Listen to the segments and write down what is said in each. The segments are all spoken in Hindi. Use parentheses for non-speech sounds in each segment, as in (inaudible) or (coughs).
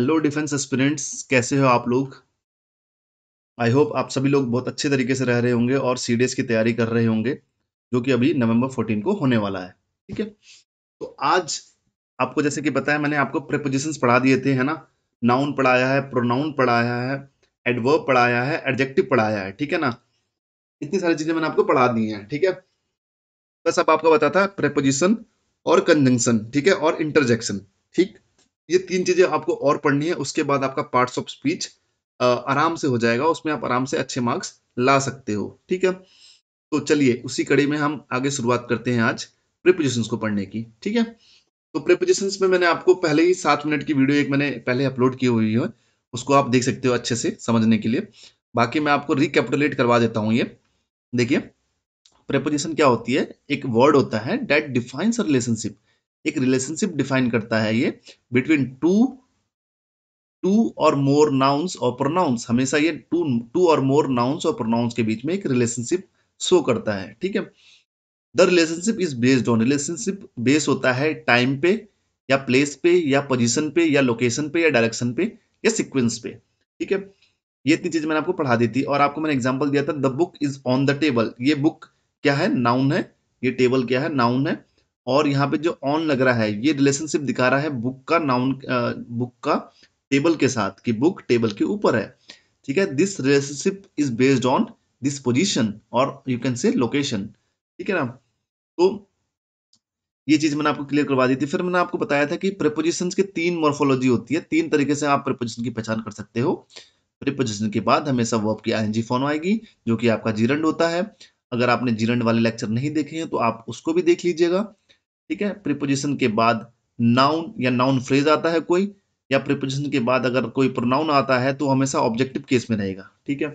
हेलो डिफेंस एस्पिरेंट्स कैसे हो आप लोग आई होप आप सभी लोग बहुत अच्छे तरीके से रह रहे होंगे और सी की तैयारी कर रहे होंगे जो कि अभी नवंबर 14 को होने वाला है ठीक है तो आज आपको जैसे कि बताया मैंने आपको प्रिपोजिशंस पढ़ा दिए थे है ना नाउन पढ़ाया है प्रोनाउन पढ़ाया है एडवर्ब पढ़ाया है एडजेक्टिव पढ़ाया है ठीक है ना इतनी सारी चीज़ें मैंने आपको पढ़ा दी हैं ठीक है बस अब आपको बताता है प्रेपोजिशन और कंजंक्शन ठीक है और इंटरजेक्शन ठीक ये तीन चीजें आपको और पढ़नी है उसके बाद आपका पार्ट्स ऑफ स्पीच आराम से हो जाएगा उसमें आप आराम से अच्छे मार्क्स ला सकते हो ठीक है तो चलिए उसी कड़ी में हम आगे शुरुआत करते हैं आज प्रिपोजिशंस को पढ़ने की ठीक है तो प्रिपोजिशंस में मैंने आपको पहले ही सात मिनट की वीडियो एक मैंने पहले अपलोड की हुई है उसको आप देख सकते हो अच्छे से समझने के लिए बाकी मैं आपको रिकेपिटुलेट करवा देता हूँ ये देखिए प्रेपोजिशन क्या होती है एक वर्ड होता है डेट डिफाइंस रिलेशनशिप एक रिलेशनशिप डिफाइन करता है ये between two to or more nouns और प्रोनाउंस हमेशा ये to to or more nouns और प्रोनाउंस के बीच में एक रिलेशनशिप शो करता है ठीक है the relationship is based on relationship base होता है टाइम पे या प्लेस पे या पोजिशन पे या लोकेशन पे या डायरेक्शन पे या सिक्वेंस पे ठीक है ये इतनी चीज मैंने आपको पढ़ा दी थी और आपको मैंने एग्जाम्पल दिया था the book is on the table ये बुक क्या है नाउन है ये टेबल क्या है नाउन है और यहाँ पे जो ऑन लग रहा है ये रिलेशनशिप दिखा रहा है बुक का नाउन बुक का टेबल के साथ कि बुक टेबल के ऊपर है ठीक है this relationship is based on this position और यू कैन से लोकेशन ठीक है ना तो ये चीज मैंने आपको क्लियर करवा दी थी फिर मैंने आपको बताया था कि प्रिपोजिशन की तीन मोर्फोलॉजी होती है तीन तरीके से आप प्रिपोजिशन की पहचान कर सकते हो प्रिपोजिशन के बाद हमेशा वर्ब की आईएनजी फॉर्म आएगी जो कि आपका जीरंड होता है अगर आपने जीरंड वाले लेक्चर नहीं देखे हैं तो आप उसको भी देख लीजिएगा ठीक है प्रिपोजिशन के बाद नाउन या नाउन फ्रेज आता है कोई या प्रिपोजिशन के बाद अगर कोई प्रोनाउन आता है तो हमेशा ऑब्जेक्टिव केस में रहेगा ठीक है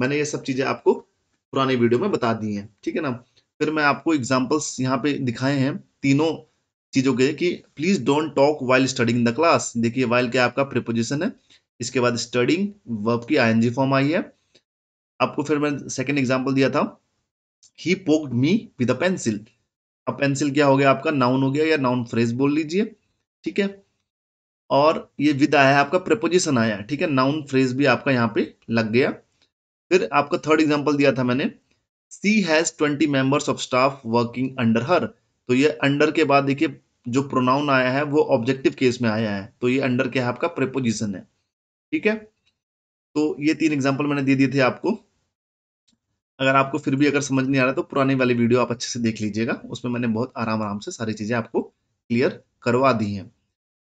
मैंने ये सब चीज़ें आपको पुराने वीडियो में बता दी हैं ठीक है ना फिर मैं आपको एग्जाम्पल्स यहाँ पे दिखाए हैं तीनों चीज़ों के कि please don't talk while studying the class देखिए वाइल क्या आपका प्रिपोजिशन है इसके बाद स्टडिंग वर्ब की आई फॉर्म आई है आपको फिर मैं सेकेंड एग्जाम्पल दिया था he poked me with a pencil अब पेंसिल क्या हो गया आपका नाउन हो गया या नाउन फ्रेज बोल लीजिए ठीक है और ये विद आया आपका प्रपोजिशन आया ठीक है नाउन फ्रेज भी आपका यहाँ पे लग गया फिर आपका थर्ड एग्जाम्पल दिया था मैंने she has twenty members of staff working under her तो ये अंडर के बाद देखिए जो प्रोनाउन आया है वो ऑब्जेक्टिव केस में आया है तो ये अंडर क्या है आपका प्रेपोजिशन है ठीक है तो ये तीन एग्जाम्पल मैंने दे दिए थे आपको अगर आपको फिर भी अगर समझ नहीं आ रहा तो पुराने वाली वीडियो आप अच्छे से देख लीजिएगा उसमें मैंने बहुत आराम आराम से सारी चीज़ें आपको क्लियर करवा दी हैं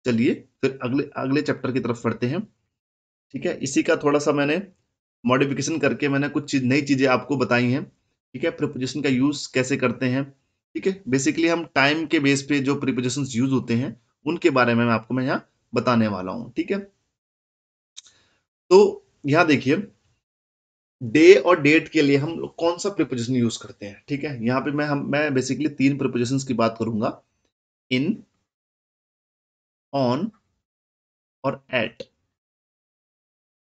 चलिए फिर अगले अगले चैप्टर की तरफ पढ़ते हैं ठीक है इसी का थोड़ा सा मैंने मॉडिफिकेशन करके मैंने कुछ चीज़ नई चीज़ें आपको बताई हैं ठीक है प्रिपोजिशन का यूज़ कैसे करते हैं ठीक है बेसिकली हम टाइम के बेस पे जो प्रिपोजिशन यूज होते हैं उनके बारे में मैं आपको मैं यहाँ बताने वाला हूँ ठीक है तो यहाँ देखिए डे और डेट के लिए हम कौन सा प्रिपोजिशन यूज करते हैं ठीक है यहाँ पे मैं हम मैं बेसिकली तीन प्रिपोजिशन की बात करूंगा इन ऑन और एट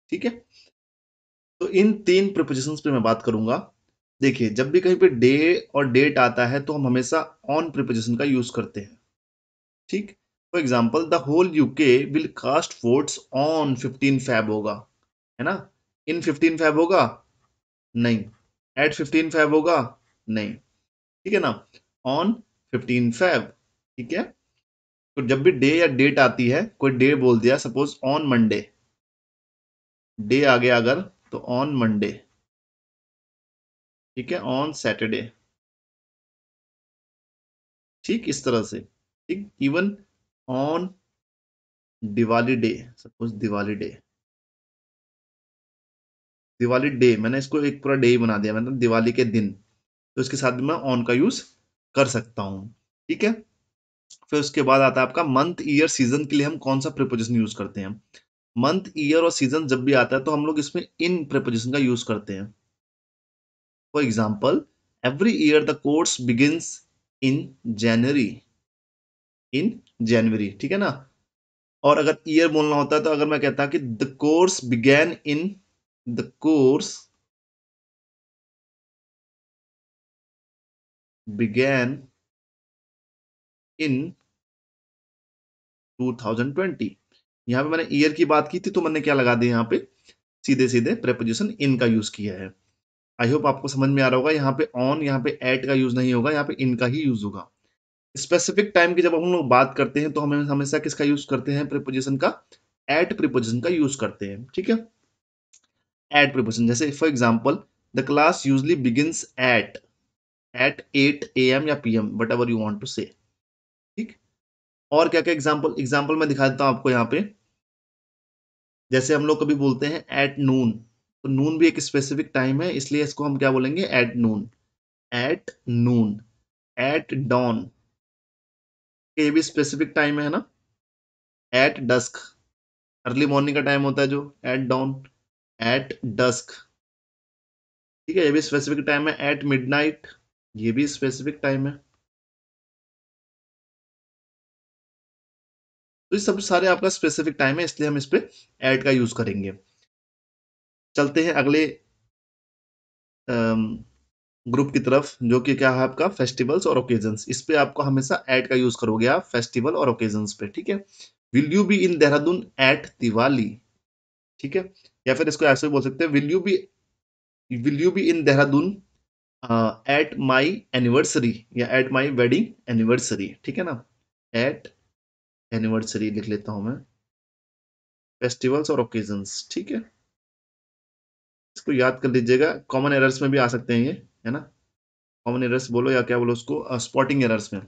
ठीक है तो इन तीन प्रिपोजिशन पे मैं बात करूंगा देखिए जब भी कहीं पे डे और डेट आता है तो हम हमेशा ऑन प्रिपोजिशन का यूज करते हैं ठीक for example the whole UK will cast votes on fifteen Feb होगा है ना इन फिफ्टीन फैब होगा नहीं एट फिफ्टीन फैब होगा नहीं ठीक है ना ऑन फिफ्टीन फैब ठीक है तो जब भी डे या डेट आती है कोई डे बोल दिया सपोज ऑन मंडे डे आ गया अगर तो ऑन मंडे ठीक है ऑन सैटरडे ठीक इस तरह से ठीक even on Diwali day suppose Diwali day Diwali day मैंने इसको एक पूरा डे ही बना दिया मतलब दिवाली के दिन तो इसके साथ भी मैं ऑन का यूज कर सकता हूँ ठीक है फिर उसके बाद आता है आपका मंथ ईयर सीजन के लिए हम कौन सा प्रिपोजिशन यूज करते हैं मंथ ईयर और सीजन जब भी आता है तो हम लोग इसमें इन प्रिपोजिशन का यूज करते हैं for example every year the course begins in January in January ठीक है ना और अगर ईयर बोलना होता है तो अगर मैं कहता कि the course began in the course began in 2020 यहाँ पे मैंने ईयर की बात की थी तो मैंने क्या लगा दिया यहाँ पे सीधे सीधे प्रेपोजिशन इन का यूज किया है आई होप आपको समझ में आ रहा होगा यहाँ पे ऑन यहाँ पे एट का यूज नहीं होगा यहाँ पे इन का ही यूज होगा स्पेसिफिक टाइम की जब हम लोग बात करते हैं तो हम हमेशा किसका यूज करते हैं प्रिपोजिशन का एट प्रिपोजिशन का यूज करते हैं ठीक है एट प्रिपोजिशन जैसे for example the class usually begins at at at A M या P M whatever you want to say ठीक और क्या क्या एग्जाम्पल एग्जाम्पल मैं दिखा देता हूँ आपको यहाँ पे जैसे हम लोग कभी बोलते हैं एट नून तो नून भी एक स्पेसिफिक टाइम है इसलिए इसको हम क्या बोलेंगे at noon at noon at dawn ये भी स्पेसिफिक टाइम है ना एट डस्क अर्ली मॉर्निंग का टाइम होता है जो एट डॉन एट डस्क ठीक है ये भी स्पेसिफिक टाइम है एट मिडनाइट ये भी स्पेसिफिक टाइम है तो ये सब सारे आपका स्पेसिफिक टाइम है इसलिए हम इस पर एड का यूज करेंगे चलते हैं अगले ग्रुप की तरफ जो कि क्या है आपका फेस्टिवल्स और ओकेजन्स इस पे आपको हमेशा एड का यूज करोगे आप फेस्टिवल और ओकेजन्स पे ठीक है will you be in Dehradun at Diwali ठीक है या फिर इसको ऐसे बोल सकते हैं will you be will you be in Dehradun at my anniversary या एट माई वेडिंग एनिवर्सरी ठीक है ना एट एनिवर्सरी लिख लेता हूं मैं फेस्टिवल्स और ओकेजन्स ठीक है इसको याद कर लीजिएगा कॉमन एरर्स में भी आ सकते हैं ये है ना कॉमन एरर्स बोलो या क्या बोलो उसको स्पॉटिंग uh, एरर्स में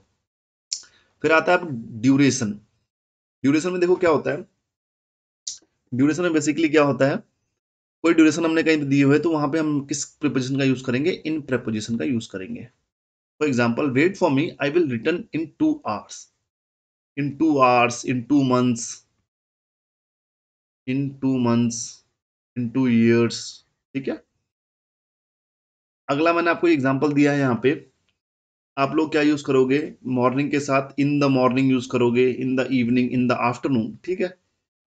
फिर आता है ड्यूरेशन ड्यूरेशन में देखो क्या होता है ड्यूरेशन में बेसिकली क्या होता है कोई ड्यूरेशन हमने कहीं दिए हुए तो वहां पे हम किस प्रिपोजिशन का यूज़ करेंगे इन प्रिपोजिशन का यूज़ करेंगे for example wait for me I will return in two hours in two hours in two months in two months in two years ठीक है अगला मैंने आपको एग्जाम्पल दिया है यहाँ पे आप लोग क्या यूज करोगे मॉर्निंग के साथ इन द मॉर्निंग यूज करोगे in the evening in the afternoon ठीक है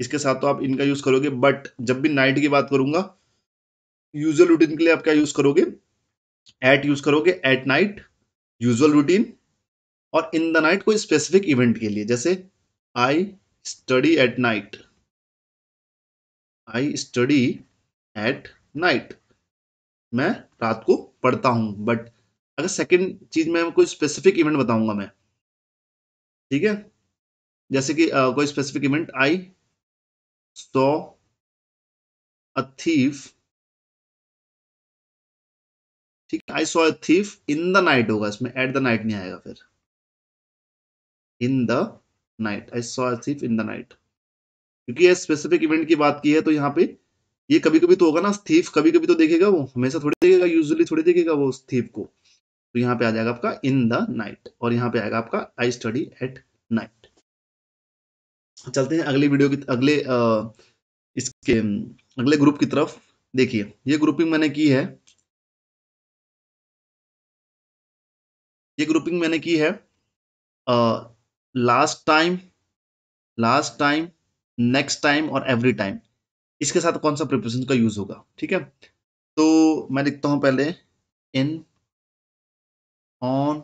इसके साथ तो आप इनका यूज करोगे बट जब भी नाइट की बात करूंगा यूजुअल रूटीन के लिए आप क्या यूज करोगे एट यूज करोगे एट नाइट यूजुअल रूटीन और इन द नाइट कोई स्पेसिफिक इवेंट के लिए जैसे I study at night I study at night मैं रात को पढ़ता हूं बट अगर सेकेंड चीज में कोई स्पेसिफिक इवेंट बताऊंगा मैं ठीक है जैसे कि uh, कोई specific event I saw a thief ठीक है I saw thief in the night होगा इसमें एट द नाइट नहीं आएगा फिर in the night I saw thief in the night क्योंकि ये स्पेसिफिक इवेंट की बात की है तो यहाँ पे ये कभी कभी तो होगा ना थीफ कभी कभी तो देखेगा वो हमेशा थोड़ी देखेगा यूजुअली थोड़ी देखेगा वो उस थीफ को तो यहाँ पे आ जाएगा आपका इन द नाइट और यहाँ पे आएगा आपका आई स्टडी एट नाइट चलते हैं अगली वीडियो की अगले आ, इसके अगले ग्रुप की तरफ देखिए ये ग्रुपिंग मैंने की है ये ग्रुपिंग मैंने की है last time last time next time और एवरी टाइम इसके साथ कौन सा प्रिपरेशन का यूज होगा ठीक है तो मैं लिखता हूं पहले इन ऑन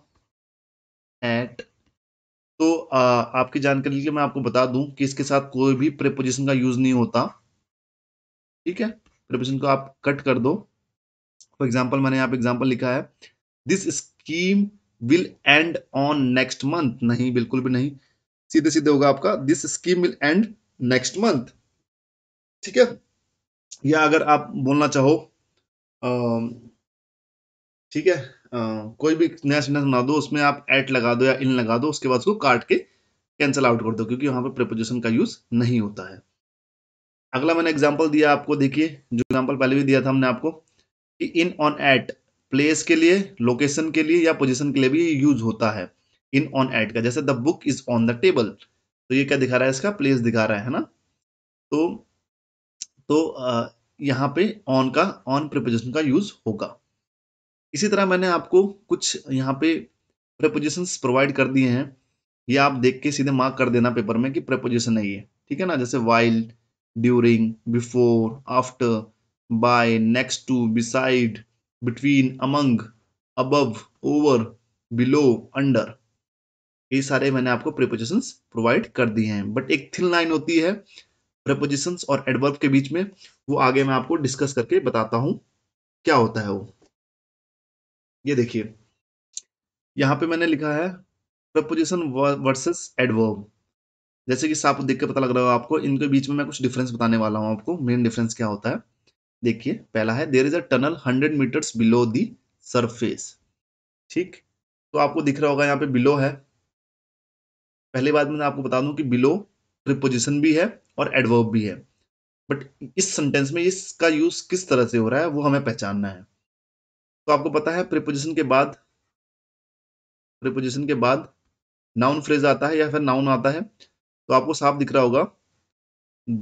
एट तो आ, आपकी जानकारी के लिए मैं आपको बता दूं कि इसके साथ कोई भी प्रिपोजिशन का यूज नहीं होता ठीक है प्रिपोजिशन को आप कट कर दो फॉर एग्जाम्पल मैंने यहाँ पे एग्जाम्पल लिखा है this scheme will end on next month नहीं बिल्कुल भी नहीं सीधे सीधे होगा आपका this scheme will end next month ठीक है या अगर आप बोलना चाहो ठीक है कोई भी नया सेंटेंस बना दो उसमें आप एट लगा दो या इन लगा दो उसके बाद उसको काट के कैंसिल आउट कर दो क्योंकि यहाँ पर प्रपोजिशन का यूज नहीं होता है अगला मैंने एग्जाम्पल दिया आपको देखिए जो एग्जाम्पल पहले भी दिया था हमने आपको कि इन ऑन एट प्लेस के लिए लोकेशन के लिए या पोजिशन के लिए भी यूज होता है इन ऑन एट का जैसे the book is on the table तो ये क्या दिखा रहा है इसका प्लेस दिखा रहा है ना तो तो यहाँ पे ऑन का ऑन प्रिपोजिशन का यूज होगा इसी तरह मैंने आपको कुछ यहाँ पे प्रपोजिशन प्रोवाइड कर दिए हैं ये आप देख के सीधे मार्क कर देना पेपर में कि प्रपोजिशन है ये ठीक है ना जैसे while during before after by next to beside between among above over below under ये सारे मैंने आपको प्रपोजिशन प्रोवाइड कर दिए हैं बट एक थिल लाइन होती है प्रपोजिशन और एडवर्ब के बीच में वो आगे मैं आपको डिस्कस करके बताता हूँ क्या होता है वो ये देखिए यहाँ पे मैंने लिखा है प्रपोजिशन वर्सेस एडवर्ब जैसे कि साफ देख के पता लग रहा होगा आपको इनके बीच में मैं कुछ डिफरेंस बताने वाला हूँ आपको मेन डिफरेंस क्या होता है देखिए पहला है there is a tunnel hundred metres below the surface ठीक तो आपको दिख रहा होगा यहाँ पे बिलो है पहली बात मैं आपको बता दूं कि बिलो प्रिपोजिशन भी है और एडवर्ब भी है बट इस सेंटेंस में इसका यूज किस तरह से हो रहा है वो हमें पहचानना है तो आपको पता है प्रिपोजिशन के बाद प्रिपोजिशन के बाद नाउन फ्रेज आता है या फिर नाउन आता है तो आपको साफ दिख रहा होगा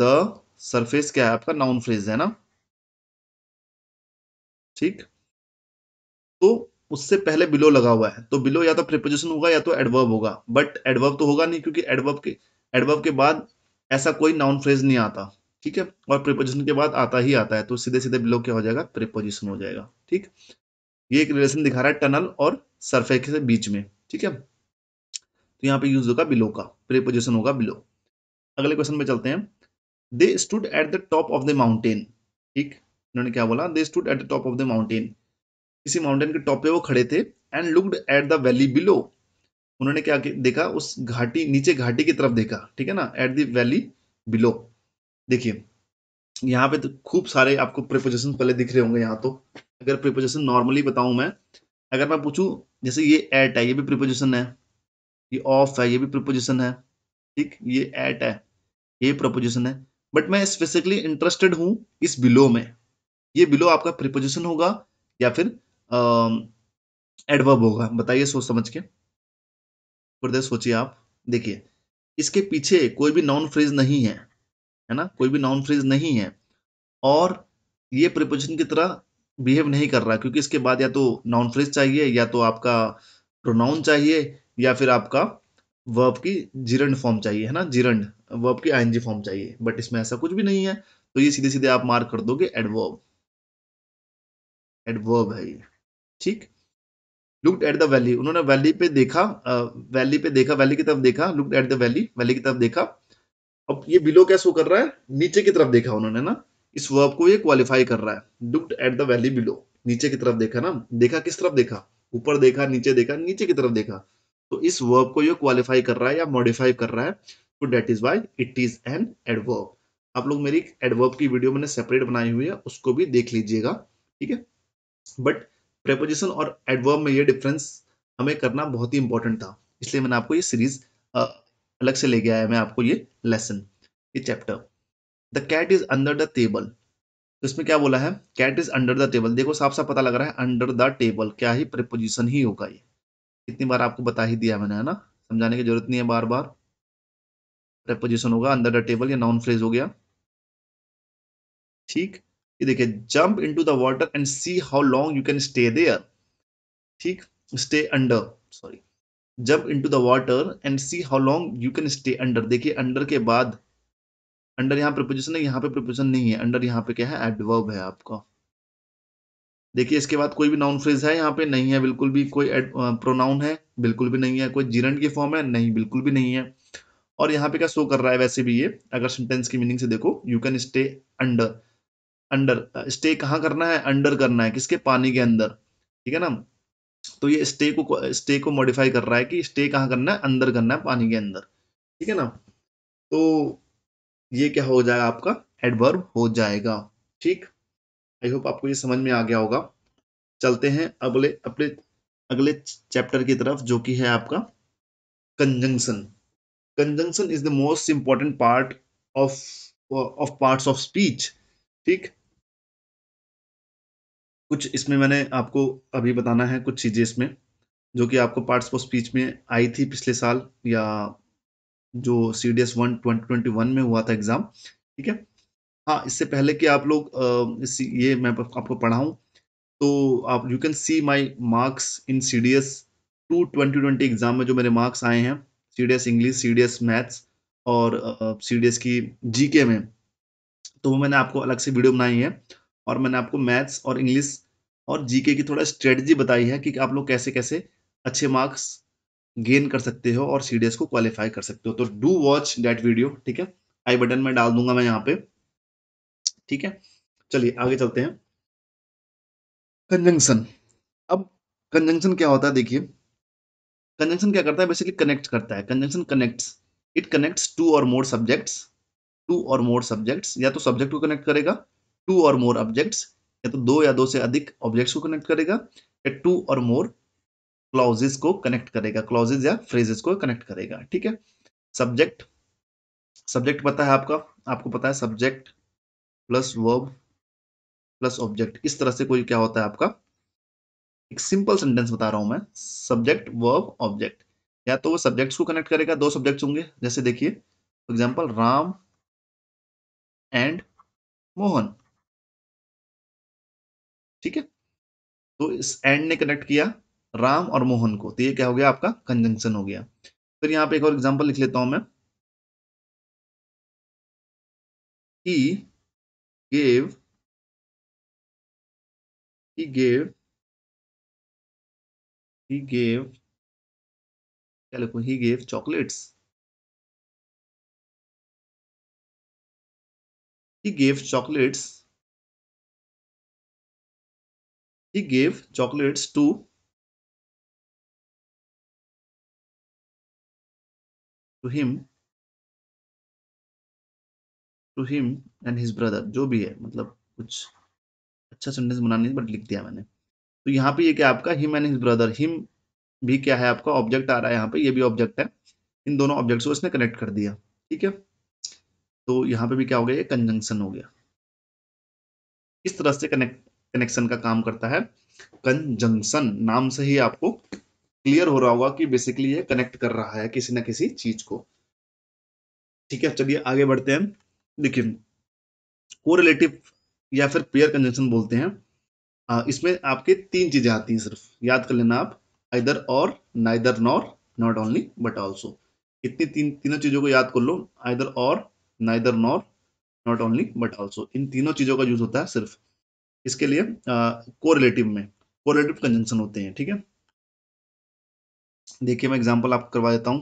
द सरफेस क्या है आपका नाउन फ्रेज है ना ठीक तो उससे पहले बिलो लगा हुआ है तो बिलो या तो प्रिपोजिशन होगा या तो एडवर्ब होगा बट एडवर्ब तो होगा नहीं क्योंकि एडवर्ब के एडवर्ब के बाद ऐसा कोई नाउन फ्रेज नहीं आता ठीक है और प्रिपोजिशन के बाद आता ही आता है तो सीधे सीधे बिलो क्या हो जाएगा प्रिपोजिशन हो जाएगा ठीक ये एक रिलेशन दिखा रहा है टनल और सरफेस के बीच में ठीक है तो यहाँ पे यूज होगा बिलो का प्रीपोजिशन होगा बिलो अगले क्वेश्चन में चलते हैं they stood at the top of the mountain ठीक इन्होंने क्या बोला they stood at the top of the mountain किसी माउंटेन के टॉप पे वो खड़े थे and looked at the valley below उन्होंने क्या देखा उस घाटी नीचे घाटी की तरफ देखा ठीक है ना एट द वैली बिलो देखिए यहाँ पे तो खूब सारे आपको प्रिपोजिशन पहले दिख रहे होंगे यहाँ तो अगर प्रिपोजिशन नॉर्मली बताऊं मैं अगर मैं पूछूं जैसे ये एट है ये भी प्रिपोजिशन है ये ऑफ है ये भी प्रिपोजिशन है ठीक ये एट है ये प्रपोजिशन है बट मैं स्पेसिफिकली इंटरेस्टेड हूं इस बिलो में ये बिलो आपका प्रिपोजिशन होगा या फिर एडवर्ब होगा बताइए सोच समझ के खुद सोचिए आप देखिए इसके पीछे कोई भी नॉन फ्रेज नहीं है है ना कोई भी नॉन फ्रेज नहीं है और ये प्रिपोजिशन की तरह बिहेव नहीं कर रहा क्योंकि इसके बाद या तो नाउन फ्रेज चाहिए या तो आपका प्रोनाउन चाहिए या फिर आपका वर्ब की जिरंड फॉर्म चाहिए है ना जिरंड वर्ब की आईएनजी फॉर्म चाहिए बट इसमें ऐसा कुछ भी नहीं है तो ये सीधे सीधे आप मार्क कर दोगे एडवर्ब एडवर्ब है ये ठीक लुकड एट द वैली उन्होंने वैली पे देखा वैली पे देखा वैली की तरफ देखा looked at the valley valley की तरफ देखा अब ये बिलो कैसे कर रहा है नीचे की तरफ देखा उन्होंने ना इस वर्ब को ये क्वालिफाई कर रहा है looked at the valley below नीचे की तरफ देखा ना देखा किस तरफ देखा ऊपर देखा नीचे देखा नीचे की तरफ देखा तो इस वर्ब को ये क्वालिफाई कर रहा है या मॉडिफाई कर रहा है तो that is why it is an adverb आप लोग मेरी एडवर्ब की वीडियो मैंने सेपरेट बनाई हुई है उसको भी देख लीजिएगा ठीक है बट प्रेपोजिशन और एडवर्ब में ये डिफरेंस हमें करना बहुत ही इंपॉर्टेंट था इसलिए मैंने आपको ये सीरीज अलग से ले गया है मैं आपको ये लेसन ये chapter the cat is under the table तो इसमें क्या बोला है cat is under the table देखो साफ साफ पता लग रहा है अंडर द टेबल क्या ही प्रिपोजिशन ही होगा ये कितनी बार आपको बता ही दिया मैंने है ना समझाने की जरूरत नहीं है बार बार प्रिपोजिशन होगा अंडर द टेबल या नॉन फ्रेज हो गया ठीक ये देखिए jump to the water and see how long you can stay there ठीक stay under sorry jump to the water and see how long you can stay under देखिए अंडर के बाद अंडर यहाँ प्रपोजिशन है यहाँ पे प्रपोजिशन नहीं है अंडर यहाँ पे क्या है एडवर्ब है आपका देखिए इसके बाद कोई भी नाउन फ्रेज है यहाँ पे नहीं है बिल्कुल भी कोई प्रोनाउन है बिल्कुल भी नहीं है कोई जीरंट की फॉर्म है नहीं बिल्कुल भी नहीं है और यहाँ पे क्या शो कर रहा है वैसे भी ये अगर सेंटेंस की मीनिंग से देखो you can stay under under stay कहाँ करना है अंडर करना है किसके पानी के अंदर ठीक है ना तो ये स्टे को स्टे को मॉडिफाई कर रहा है कि स्टे कहाँ करना है अंदर करना है पानी के अंदर ठीक है ना तो ये क्या हो जाएगा आपका एडवर्ब हो जाएगा ठीक आई होप आपको ये समझ में आ गया होगा चलते हैं अगले अपने अगले चैप्टर की तरफ जो कि है आपका conjunction conjunction is the most important part of of parts of speech ठीक कुछ इसमें मैंने आपको अभी बताना है कुछ चीज़ें इसमें जो कि आपको पार्ट्स ऑफ स्पीच में आई थी पिछले साल या जो C D S one twenty में हुआ था एग्जाम ठीक है हाँ इससे पहले कि आप लोग इस ये मैं आपको पढ़ाऊँ तो आप you can see my marks in C D S two twenty twenty exam में जो मेरे मार्क्स आए हैं C D S English C D S maths और सी डी एस की जी के में तो वो मैंने आपको अलग से वीडियो बनाई है और मैंने आपको मैथ्स और इंग्लिश और जीके की थोड़ा स्ट्रेटजी बताई है कि आप लोग कैसे कैसे अच्छे मार्क्स गेन कर सकते हो और सीडीएस को क्वालिफाई कर सकते हो तो डू वॉच डेट वीडियो ठीक है आई बटन में डाल दूंगा मैं यहाँ पे ठीक है चलिए आगे चलते हैं कंजंक्शन अब कंजंक्शन क्या होता है देखिए कंजंक्शन क्या करता है बेसिकली कनेक्ट करता है conjunction connect it connect two or more subject to or more subject या तो सब्जेक्ट को कनेक्ट करेगा टू और मोर ऑब्जेक्ट या तो दो या दो से अधिक ऑब्जेक्ट को कनेक्ट करेगा या टू और मोर क्लॉजेस को कनेक्ट करेगा क्लॉजेज या फ्रेजेस को कनेक्ट करेगा ठीक है सब्जेक्ट सब्जेक्ट पता है आपका आपको पता है subject plus verb plus object इस तरह से कोई क्या होता है आपका एक सिंपल सेंटेंस बता रहा हूं मैं सब्जेक्ट वर्ब ऑब्जेक्ट या तो वो सब्जेक्ट्स को कनेक्ट करेगा दो सब्जेक्ट्स होंगे जैसे देखिए example example Ram and Mohan ठीक है तो इस एंड ने कनेक्ट किया राम और मोहन को तो ये क्या हो गया आपका कंजंक्शन हो गया फिर यहाँ पे एक और एग्जाम्पल लिख लेता हूं मैं he gave he gave he gave क्या लिखो he gave chocolates he gave chocolates he gave chocolates to to him to him and his brother जो भी है मतलब कुछ अच्छा सेंटेंस बनाना नहीं बट लिख दिया मैंने तो यहाँ पे ये क्या आपका him and his brother him भी क्या है आपका ऑब्जेक्ट आ रहा है यहाँ पे ये भी ऑब्जेक्ट है इन दोनों ऑब्जेक्ट्स को इसने कनेक्ट कर दिया ठीक है तो यहाँ पे भी क्या हो गया ये कंजंक्शन हो गया इस तरह से कनेक्ट कनेक्शन का काम करता है कंजंक्शन नाम से ही आपको क्लियर हो रहा होगा कि बेसिकली ये कनेक्ट कर रहा है किसी ना किसी चीज को ठीक है चलिए आगे बढ़ते हैं देखिए को रिलेटिव या फिर पेयर कंजेंशन बोलते हैं इसमें आपके तीन चीजें आती हैं सिर्फ याद कर लेना आप either or neither nor not only but also इतनी तीन तीनों चीजों को याद कर लो either or neither nor not only but also इन तीनों चीजों का यूज होता है सिर्फ इसके लिए रिलेटिव में कोरिलेटिव कंजेंशन होते हैं ठीक है देखिए मैं एग्जांपल आपको करवा देता हूं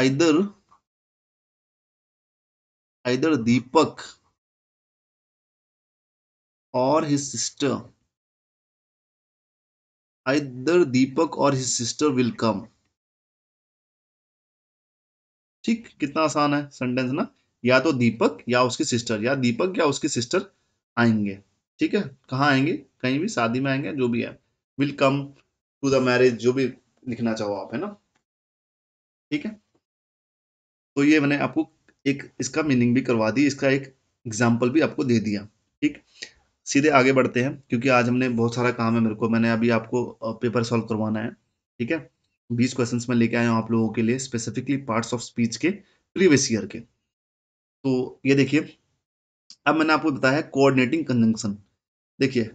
आइदर आइदर दीपक और हिज सिस्टर आइदर दीपक और हिज सिस्टर विल कम ठीक कितना आसान है सेंटेंस ना या तो दीपक या उसकी सिस्टर या दीपक या उसकी सिस्टर आएंगे ठीक है कहाँ आएंगे कहीं भी शादी में आएंगे जो भी है will come to the marriage जो भी लिखना चाहो आप है ना ठीक है तो ये मैंने आपको एक इसका मीनिंग भी करवा दी इसका एक एग्जाम्पल भी आपको दे दिया ठीक सीधे आगे बढ़ते हैं क्योंकि आज हमने बहुत सारा काम है मेरे को मैंने अभी आपको पेपर सॉल्व करवाना है ठीक है बीस क्वेश्चंस में लेके आया हूँ आप लोगों के लिए स्पेसिफिकली पार्ट्स ऑफ स्पीच के प्रीवियस ईयर के तो ये देखिए अब मैंने आपको बताया कोऑर्डिनेटिंग कंजंक्शन देखिए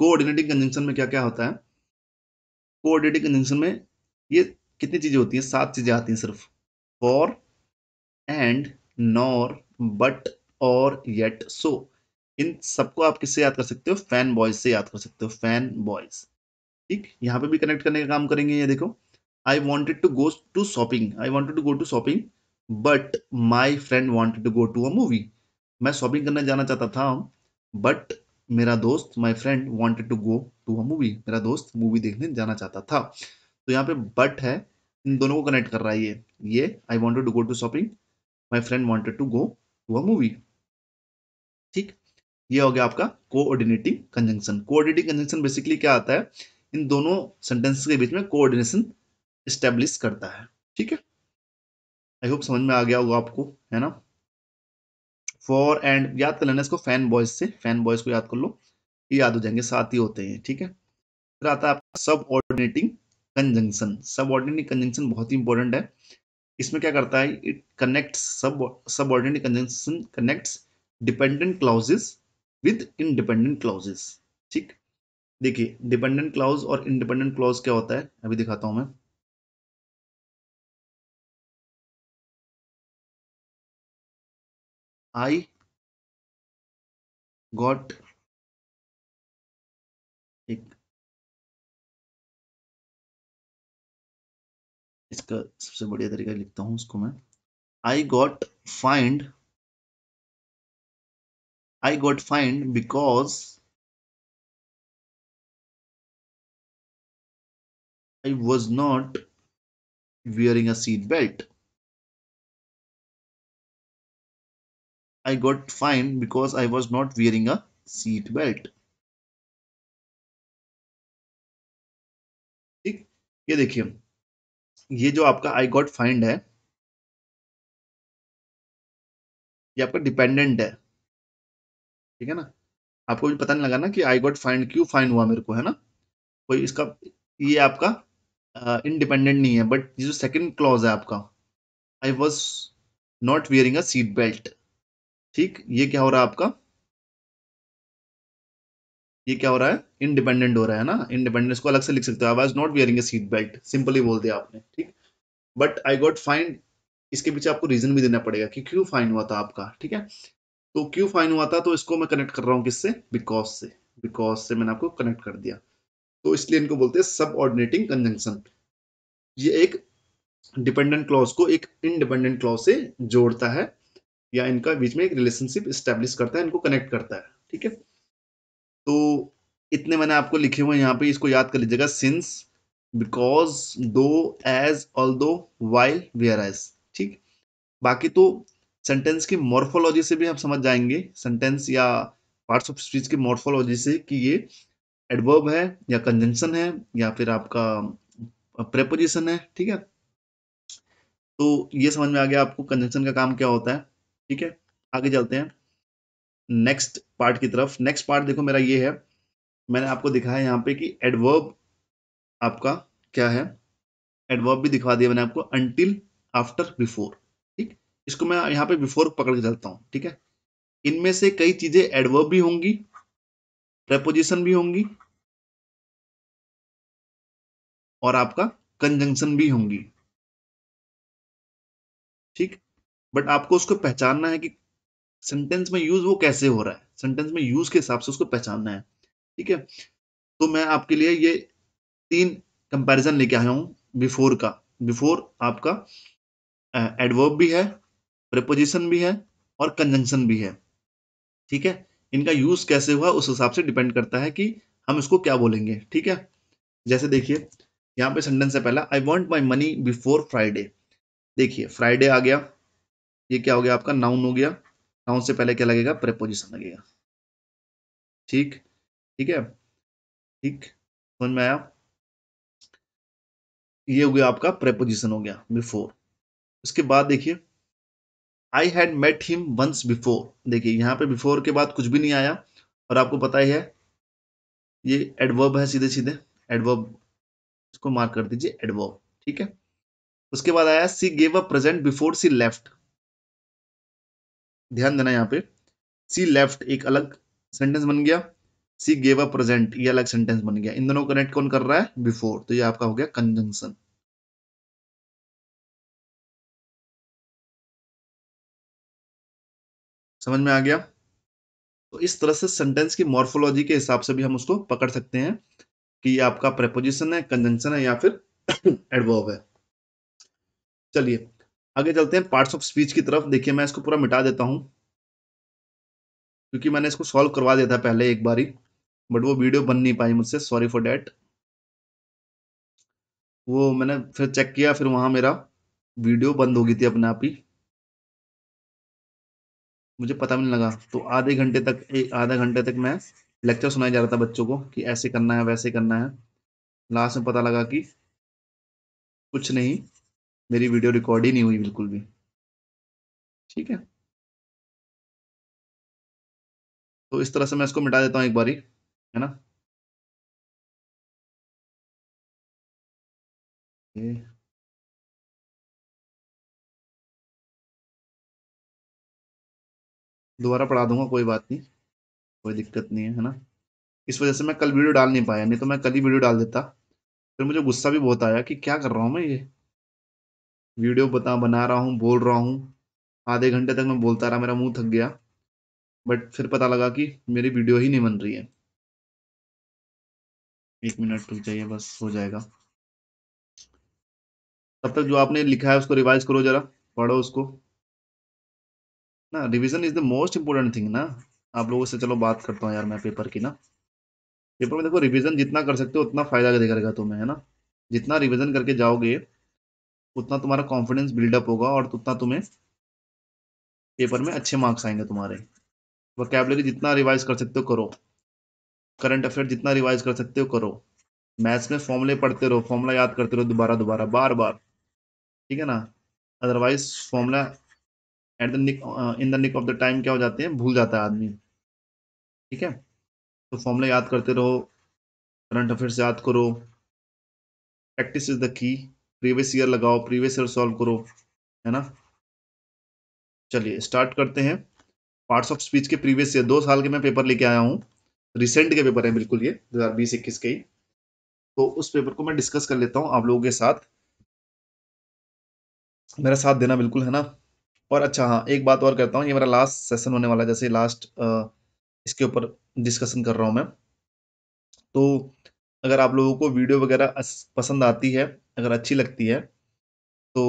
कोऑर्डिनेटिंग कंजंक्शन में क्या क्या होता है कोऑर्डिनेटिंग कंजंक्शन में ये कितनी चीज़ें होती हैं सात चीज़ें आती हैं सिर्फ for and nor but or yet so इन सबको आप किससे याद कर सकते हो फैन बॉयज से याद कर सकते हो फैन बॉयज ठीक यहाँ पे भी कनेक्ट करने का काम करेंगे ये देखो I wanted to go to shopping I wanted to go to shopping but my friend wanted to go to a movie मैं शॉपिंग करने जाना चाहता था बट मेरा दोस्त my friend wanted to go to a movie मेरा दोस्त मूवी देखने जाना चाहता था तो यहाँ पे बट है इन दोनों को कनेक्ट कर रहा है ये ये I wanted to go to shopping my friend wanted to go to a movie ठीक ये हो गया आपका coordinating conjunction coordinating conjunction basically क्या आता है इन दोनों सेंटेंस के बीच में कोऑर्डिनेशन स्टेब्लिश करता है ठीक है आई होप समझ में आ गया होगा आपको है ना फॉर एंड याद कर लेना इसको फैन बॉयज से फैन बॉयज को याद कर लो ये याद हो जाएंगे साथ ही होते हैं ठीक है फिर आता है आपका सब ऑर्डिनेटिंग कंजंक्शन सब ऑर्डिनेटिंग कंजंक्शन बहुत ही इंपॉर्टेंट है इसमें क्या करता है it connect sub subordinating conjunction connects dependent clauses with independent clauses ठीक देखिए डिपेंडेंट क्लाउज और इनडिपेंडेंट क्लाउज क्या होता है अभी दिखाता हूँ मैं I got इसका सबसे बढ़िया तरीका लिखता हूं उसको मैं I got fined I got fined because I was not wearing a seat belt I got fined because I was not wearing a seat belt. ठीक ये देखिए ये जो आपका आई गॉट फाइंड है ये आपका डिपेंडेंट है ठीक है ना आपको भी पता नहीं लगा ना कि आई गॉट फाइंड क्यों फाइन हुआ मेरे को है ना कोई इसका ये आपका इनडिपेंडेंट uh, नहीं है बट ये जो सेकंड क्लॉज है आपका I was not wearing a seat belt ठीक ये क्या हो रहा है आपका ये क्या हो रहा है इंडिपेंडेंट हो रहा है ना इंडिपेंडेंट इसको अलग से लिख सकते हो I was not wearing a seat belt simply बोल दिया आपने ठीक बट आई गॉट फाइन इसके पीछे आपको रीजन भी देना पड़ेगा कि क्यों फाइन हुआ था आपका ठीक है तो क्यों फाइन हुआ था तो इसको मैं कनेक्ट कर रहा हूँ किससे बिकॉज से बिकॉज से, से मैंने आपको कनेक्ट कर दिया तो इसलिए इनको बोलते हैं सब ऑर्डिनेटिंग कंजंक्शन ये एक डिपेंडेंट क्लॉज को एक इनडिपेंडेंट क्लॉज से जोड़ता है या इनका बीच में एक रिलेशनशिप स्टेब्लिश करता है इनको कनेक्ट करता है ठीक है तो इतने मैंने आपको लिखे हुए यहाँ पे इसको याद कर लीजिएगा since because though as although while whereas ठीक बाकी तो सेंटेंस की मॉर्फोलॉजी से भी हम समझ जाएंगे सेंटेंस या पार्ट्स ऑफ स्पीच की मॉर्फोलॉजी से कि ये एडवर्ब है या कंजेंशन है या फिर आपका प्रेपोजिशन है ठीक है तो ये समझ में आ गया आपको कंजेंशन का काम क्या होता है ठीक है आगे चलते हैं नेक्स्ट पार्ट की तरफ नेक्स्ट पार्ट देखो मेरा ये है मैंने आपको दिखाया यहाँ पे कि एडवर्ब आपका क्या है एडवर्ब भी दिखा दिया मैंने आपको अनटिल आफ्टर बिफोर ठीक इसको मैं यहाँ पे बिफोर पकड़ के चलता हूँ ठीक है इनमें से कई चीजें एडवर्ब भी होंगी प्रपोजिशन भी होंगी और आपका कंजंक्शन भी होंगी ठीक बट आपको उसको पहचानना है कि सेंटेंस में यूज वो कैसे हो रहा है सेंटेंस में यूज के हिसाब से उसको पहचानना है ठीक है तो मैं आपके लिए ये तीन कंपैरिजन लेके आया हूँ बिफोर का बिफोर आपका एडवर्ब भी है प्रपोजिशन भी है और कंजंक्शन भी है ठीक है इनका यूज कैसे हुआ उस हिसाब से डिपेंड करता है कि हम इसको क्या बोलेंगे ठीक है जैसे देखिए यहाँ पे सेंटेंस है पहला I want my money before Friday देखिए फ्राइडे आ गया ये क्या हो गया आपका नाउन हो गया नाउन से पहले क्या लगेगा प्रेपोजिशन लगेगा ठीक ठीक है ठीक समझ में आया ये हो गया आपका प्रेपोजिशन हो गया बिफोर उसके बाद देखिए I had met him once before देखिए यहाँ पे बिफोर के बाद कुछ भी नहीं आया और आपको पता ही है ये एडवर्ब है सीधे सीधे एडवर्ब इसको मार्क कर दीजिए एडवर्ब ठीक है उसके बाद आया she gave a present before she left ध्यान देना यहाँ पे सी लेफ्ट एक अलग सेंटेंस बन गया सी गेव अ प्रेजेंट ये अलग सेंटेंस बन गया इन दोनों कनेक्ट कौन कर रहा है बिफोर तो ये आपका हो गया कंजंक्शन समझ में आ गया तो इस तरह से सेंटेंस की मॉर्फोलॉजी के हिसाब से भी हम उसको पकड़ सकते हैं कि ये आपका प्रेपोजिशन है कंजंक्शन है या फिर एडवर्ब (coughs) है चलिए आगे चलते हैं पार्ट्स ऑफ स्पीच की तरफ देखिए मैं इसको पूरा मिटा देता हूँ क्योंकि मैंने इसको सॉल्व करवा दिया था पहले एक बार ही बट वो वीडियो बन नहीं पाई मुझसे सॉरी फॉर डैट वो मैंने फिर चेक किया फिर वहाँ मेरा वीडियो बंद हो गई थी अपने आप ही मुझे पता भी नहीं लगा तो आधे घंटे तक एक आधा घंटे तक मैं लेक्चर सुनाया जा रहा था बच्चों को कि ऐसे करना है वैसे करना है लास्ट में पता लगा कि कुछ नहीं मेरी वीडियो रिकॉर्ड ही नहीं हुई बिल्कुल भी ठीक है तो इस तरह से मैं इसको मिटा देता हूँ एक बारी है ना दोबारा पढ़ा दूंगा कोई बात नहीं कोई दिक्कत नहीं है है ना इस वजह से मैं कल वीडियो डाल नहीं पाया नहीं तो मैं कल ही वीडियो डाल देता फिर मुझे गुस्सा भी बहुत आया कि क्या कर रहा हूँ मैं ये वीडियो बता बना रहा हूँ बोल रहा हूँ आधे घंटे तक मैं बोलता रहा मेरा मुंह थक गया बट फिर पता लगा कि मेरी वीडियो ही नहीं बन रही है एक मिनट रुक जाइए बस हो जाएगा तब तक जो आपने लिखा है उसको रिवाइज करो जरा पढ़ो उसको ना revision is the most important thing ना आप लोगों से चलो बात करता हूँ यार मैं पेपर की ना पेपर में देखो रिवीजन जितना कर सकते हो उतना फायदा करेगा तुम्हें है ना जितना रिवीजन करके जाओगे उतना तुम्हारा कॉन्फिडेंस बिल्डअप होगा और उतना तुम्हें पेपर में अच्छे मार्क्स आएंगे तुम्हारे वोकेबलरी जितना रिवाइज कर सकते हो करो करंट अफेयर जितना रिवाइज कर सकते हो करो मैथ्स में फॉर्मूले पढ़ते रहो फॉर्मूला याद करते रहो दोबारा दोबारा बार बार ठीक है ना otherwise formula at the nick in the nick of the time क्या हो जाते हैं भूल जाता है आदमी ठीक है तो फॉर्मूला याद करते रहो करंट अफेयर्स याद करो practice is the key previous year लगाओ प्रीवियस ईयर सॉल्व करो है ना चलिए स्टार्ट करते हैं पार्ट्स ऑफ स्पीच के प्रीवियस ईयर दो साल के मैं पेपर लेके आया हूँ रिसेंट के पेपर है बिल्कुल ये दो हज़ार बीस इक्कीस के ही तो उस पेपर को मैं डिस्कस कर लेता हूँ आप लोगों के साथ मेरा साथ देना बिल्कुल है ना और अच्छा हाँ एक बात और करता हूँ ये मेरा लास्ट सेशन होने वाला जैसे लास्ट इसके ऊपर डिस्कशन कर रहा हूँ मैं तो अगर आप लोगों को वीडियो वगैरह पसंद आती है अगर अच्छी लगती है तो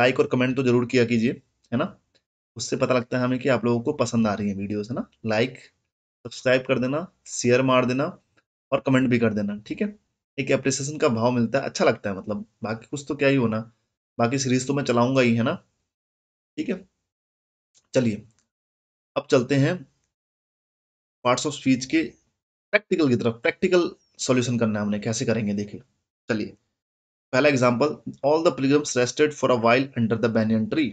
लाइक और कमेंट तो ज़रूर किया कीजिए है ना उससे पता लगता है हमें कि आप लोगों को पसंद आ रही है वीडियोस है ना लाइक सब्सक्राइब कर देना शेयर मार देना और कमेंट भी कर देना ठीक है एक अप्रिसिएशन का भाव मिलता है अच्छा लगता है मतलब बाकी कुछ तो क्या ही होना बाकी सीरीज तो मैं चलाऊंगा ही है ना ठीक है चलिए अब चलते हैं पार्ट्स ऑफ स्पीच के प्रैक्टिकल की तरफ प्रैक्टिकल सॉल्यूशन करना है हमने कैसे करेंगे देखिए चलिए पहला example all the pilgrims rested for a while under the banyan tree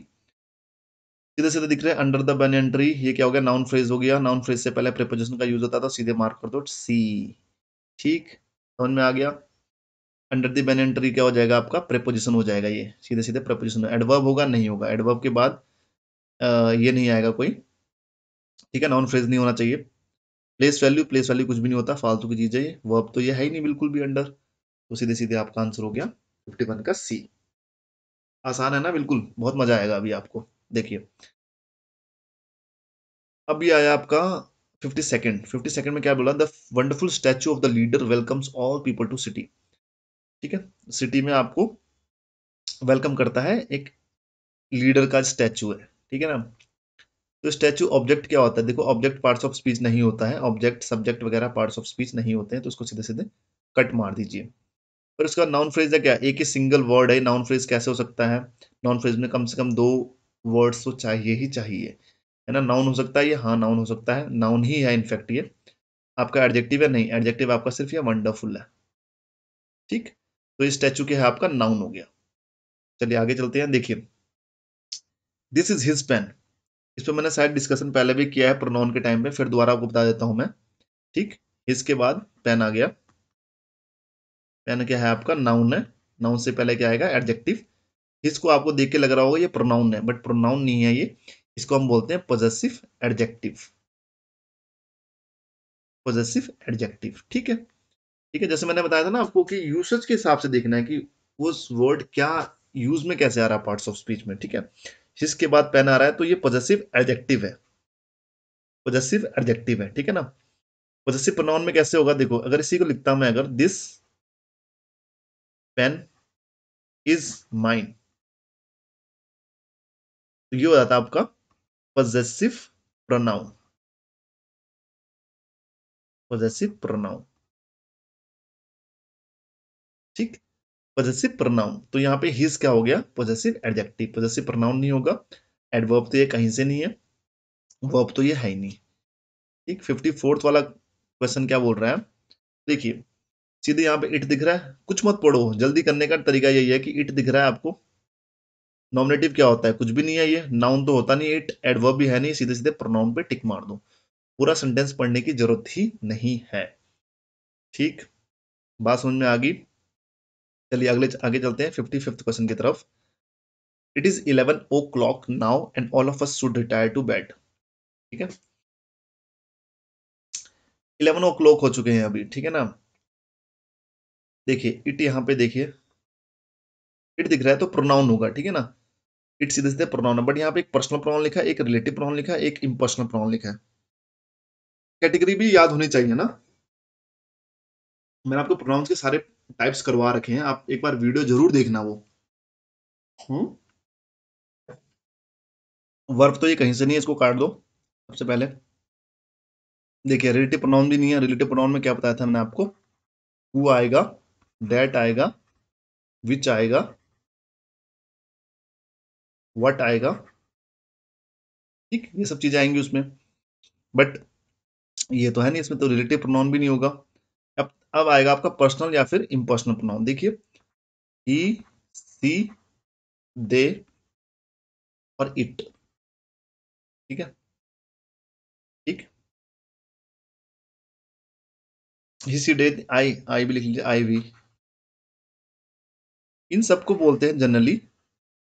सीधे सीधे दिख रहे हैं अंडर द बैनियन ट्री ये क्या हो गया नाउन फ्रेज हो गया नाउन फ्रेज से पहले प्रिपोजिशन का यूज होता था सीधे मार्क कर दो सी ठीक समझ में आ गया अंडर द बैनियन ट्री क्या हो जाएगा आपका प्रेपोजिशन हो जाएगा ये सीधे सीधे प्रेपोजिशन एडवर्ब होगा नहीं होगा एडवर्ब के बाद आ, ये नहीं आएगा कोई ठीक है नॉन फ्रेज नहीं होना चाहिए प्लेस वैल्यू प्लेस वैल्यू कुछ भी नहीं होता फालतू की चीज़ है ये वर्ब तो ये है ही नहीं बिल्कुल भी अंडर तो सीधे सीधे आपका आंसर हो गया फिफ्टी वन का सी आसान है ना बिल्कुल बहुत मजा आएगा अभी आपको देखिए अब ये आया आपका फिफ्टी सेकेंड फिफ्टी सेकेंड में क्या बोला the wonderful statue of the leader welcomes all people to city ठीक है सिटी में आपको वेलकम करता है एक लीडर का स्टैचू है ठीक है ना तो स्टैचू ऑब्जेक्ट क्या होता है देखो ऑब्जेक्ट पार्ट्स ऑफ स्पीच नहीं होता है ऑब्जेक्ट सब्जेक्ट वगैरह पार्ट्स ऑफ स्पीच नहीं होते हैं तो उसको सीधे सीधे कट मार दीजिए पर उसका नाउन फ्रेज है क्या एक ही सिंगल वर्ड है नाउन फ्रेज कैसे हो सकता है नाउन फ्रेज में कम से कम दो वर्ड्स तो चाहिए ही चाहिए है ना नाउन हो सकता है ये हाँ नाउन हो सकता है नाउन ही है इनफैक्ट ये आपका एडजेक्टिव है नहीं एडजेक्टिव आपका सिर्फ ये वंडरफुल है ठीक तो ये स्टैचू क्या है आपका नाउन हो गया चलिए आगे चलते हैं देखिए दिस इज हिज पेन इस पर मैंने शायद डिस्कशन पहले भी किया है प्रोनाउन के टाइम पे फिर दोबारा आपको बता देता हूं मैं ठीक हिज के बाद पेन आ गया यानी क्या है आपका नाउन है नाउन से पहले क्या आएगा एडजेक्टिव इसको आपको देख के लग रहा होगा ये प्रोनाउन है बट प्रोनाउन नहीं है ये इसको हम बोलते हैं पॉजेसिव एडजेक्टिव पॉजेसिव एडजेक्टिव ठीक है ठीक है जैसे मैंने बताया था ना आपको कि यूसेज के हिसाब से देखना है कि उस वर्ड क्या यूज में कैसे आ रहा है पार्ट ऑफ स्पीच में ठीक है इसके बाद पेन आ रहा है तो ये पॉजेसिव एडजेक्टिव है पोजेसिव एडजेक्टिव है ठीक है ना पॉजेसिव प्रोनाउन में कैसे होगा देखो अगर इसी को लिखता मैं अगर दिस पेन इज माइन तो ये हो जाता है आपका पॉजेसिव प्रोनाउन पॉजेसिव प्रोनाउन ठीक पजेसिव प्रोनाउन तो यहां पे हिज क्या हो गया पोजेसिव एडजेक्टिव पोजेसिव प्रोनाउन नहीं होगा एडवर्ब तो ये कहीं से नहीं है वर्ब तो ये है ही नहीं ठीक फिफ्टी फोर्थ वाला क्वेश्चन क्या बोल रहा है देखिए सीधे यहाँ पे इट दिख रहा है कुछ मत पढ़ो जल्दी करने का तरीका यही है कि इट दिख रहा है आपको नॉमिनेटिव क्या होता है कुछ भी नहीं है ये नाउन तो होता नहीं इट एडवर्ब भी है नहीं सीधे सीधे प्रोनाउन पे टिक मार दो पूरा सेंटेंस पढ़ने की जरूरत ही नहीं है ठीक बात समझ में आ गई चलिए अगले आगे चलते हैं फिफ्टी फिफ्थ क्वेश्चन की तरफ it is eleven o'clock now and all of us should retire to bed ठीक है इलेवन ओ क्लॉक हो चुके हैं अभी ठीक है ना देखिए इट यहाँ पे देखिए इट दिख रहा है तो प्रोनाउन होगा ठीक है ना इट सीधे सीधे प्रोनाउन बट यहाँ पे एक पर्सनल प्रोनाउन लिखा है एक रिलेटिव प्रोनाउन लिखा है एक इम्पर्सनल प्रोनाउन लिखा है कैटेगरी भी याद होनी चाहिए ना मैंने आपको प्रोनाउंस के सारे टाइप्स करवा रखे हैं आप एक बार वीडियो जरूर देखना वो वर्ब हम्म? तो ये कहीं से नहीं है इसको काट दो सबसे पहले देखिए रिलेटिव प्रोनाउन भी नहीं है रिलेटिव प्रोनाउन में क्या बताया था मैंने आपको हु आएगा दैट आएगा विच आएगा वट आएगा ठीक ये सब चीजें आएंगी उसमें बट ये तो है नहीं इसमें तो रिलेटिव प्रोनाउन भी नहीं होगा अब अब आएगा आपका पर्सनल या फिर इम्पर्सनल प्रोनाउन देखिए ही सी दे और इट ठीक है ठीक ही सी डे आई आई भी लिख लीजिए आई वी इन सबको बोलते हैं जनरली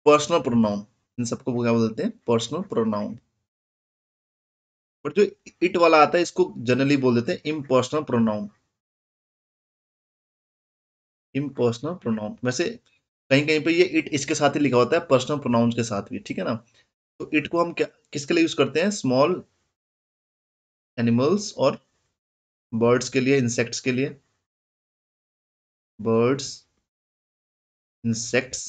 पर्सनल प्रोनाउन इन सबको क्या बोलते हैं पर्सनल प्रोनाउन और जो इट वाला आता है इसको जनरली बोल देते हैं इम्पर्सनल प्रोनाउन इम्पर्सनल प्रोनाउन वैसे कहीं कहीं पे ये इट इसके साथ ही लिखा होता है पर्सनल प्रोनाउन के साथ भी ठीक है ना तो इट को हम क्या किसके लिए यूज करते हैं स्मॉल एनिमल्स और बर्ड्स के लिए इंसेक्ट्स के लिए बर्ड्स इंसेक्ट्स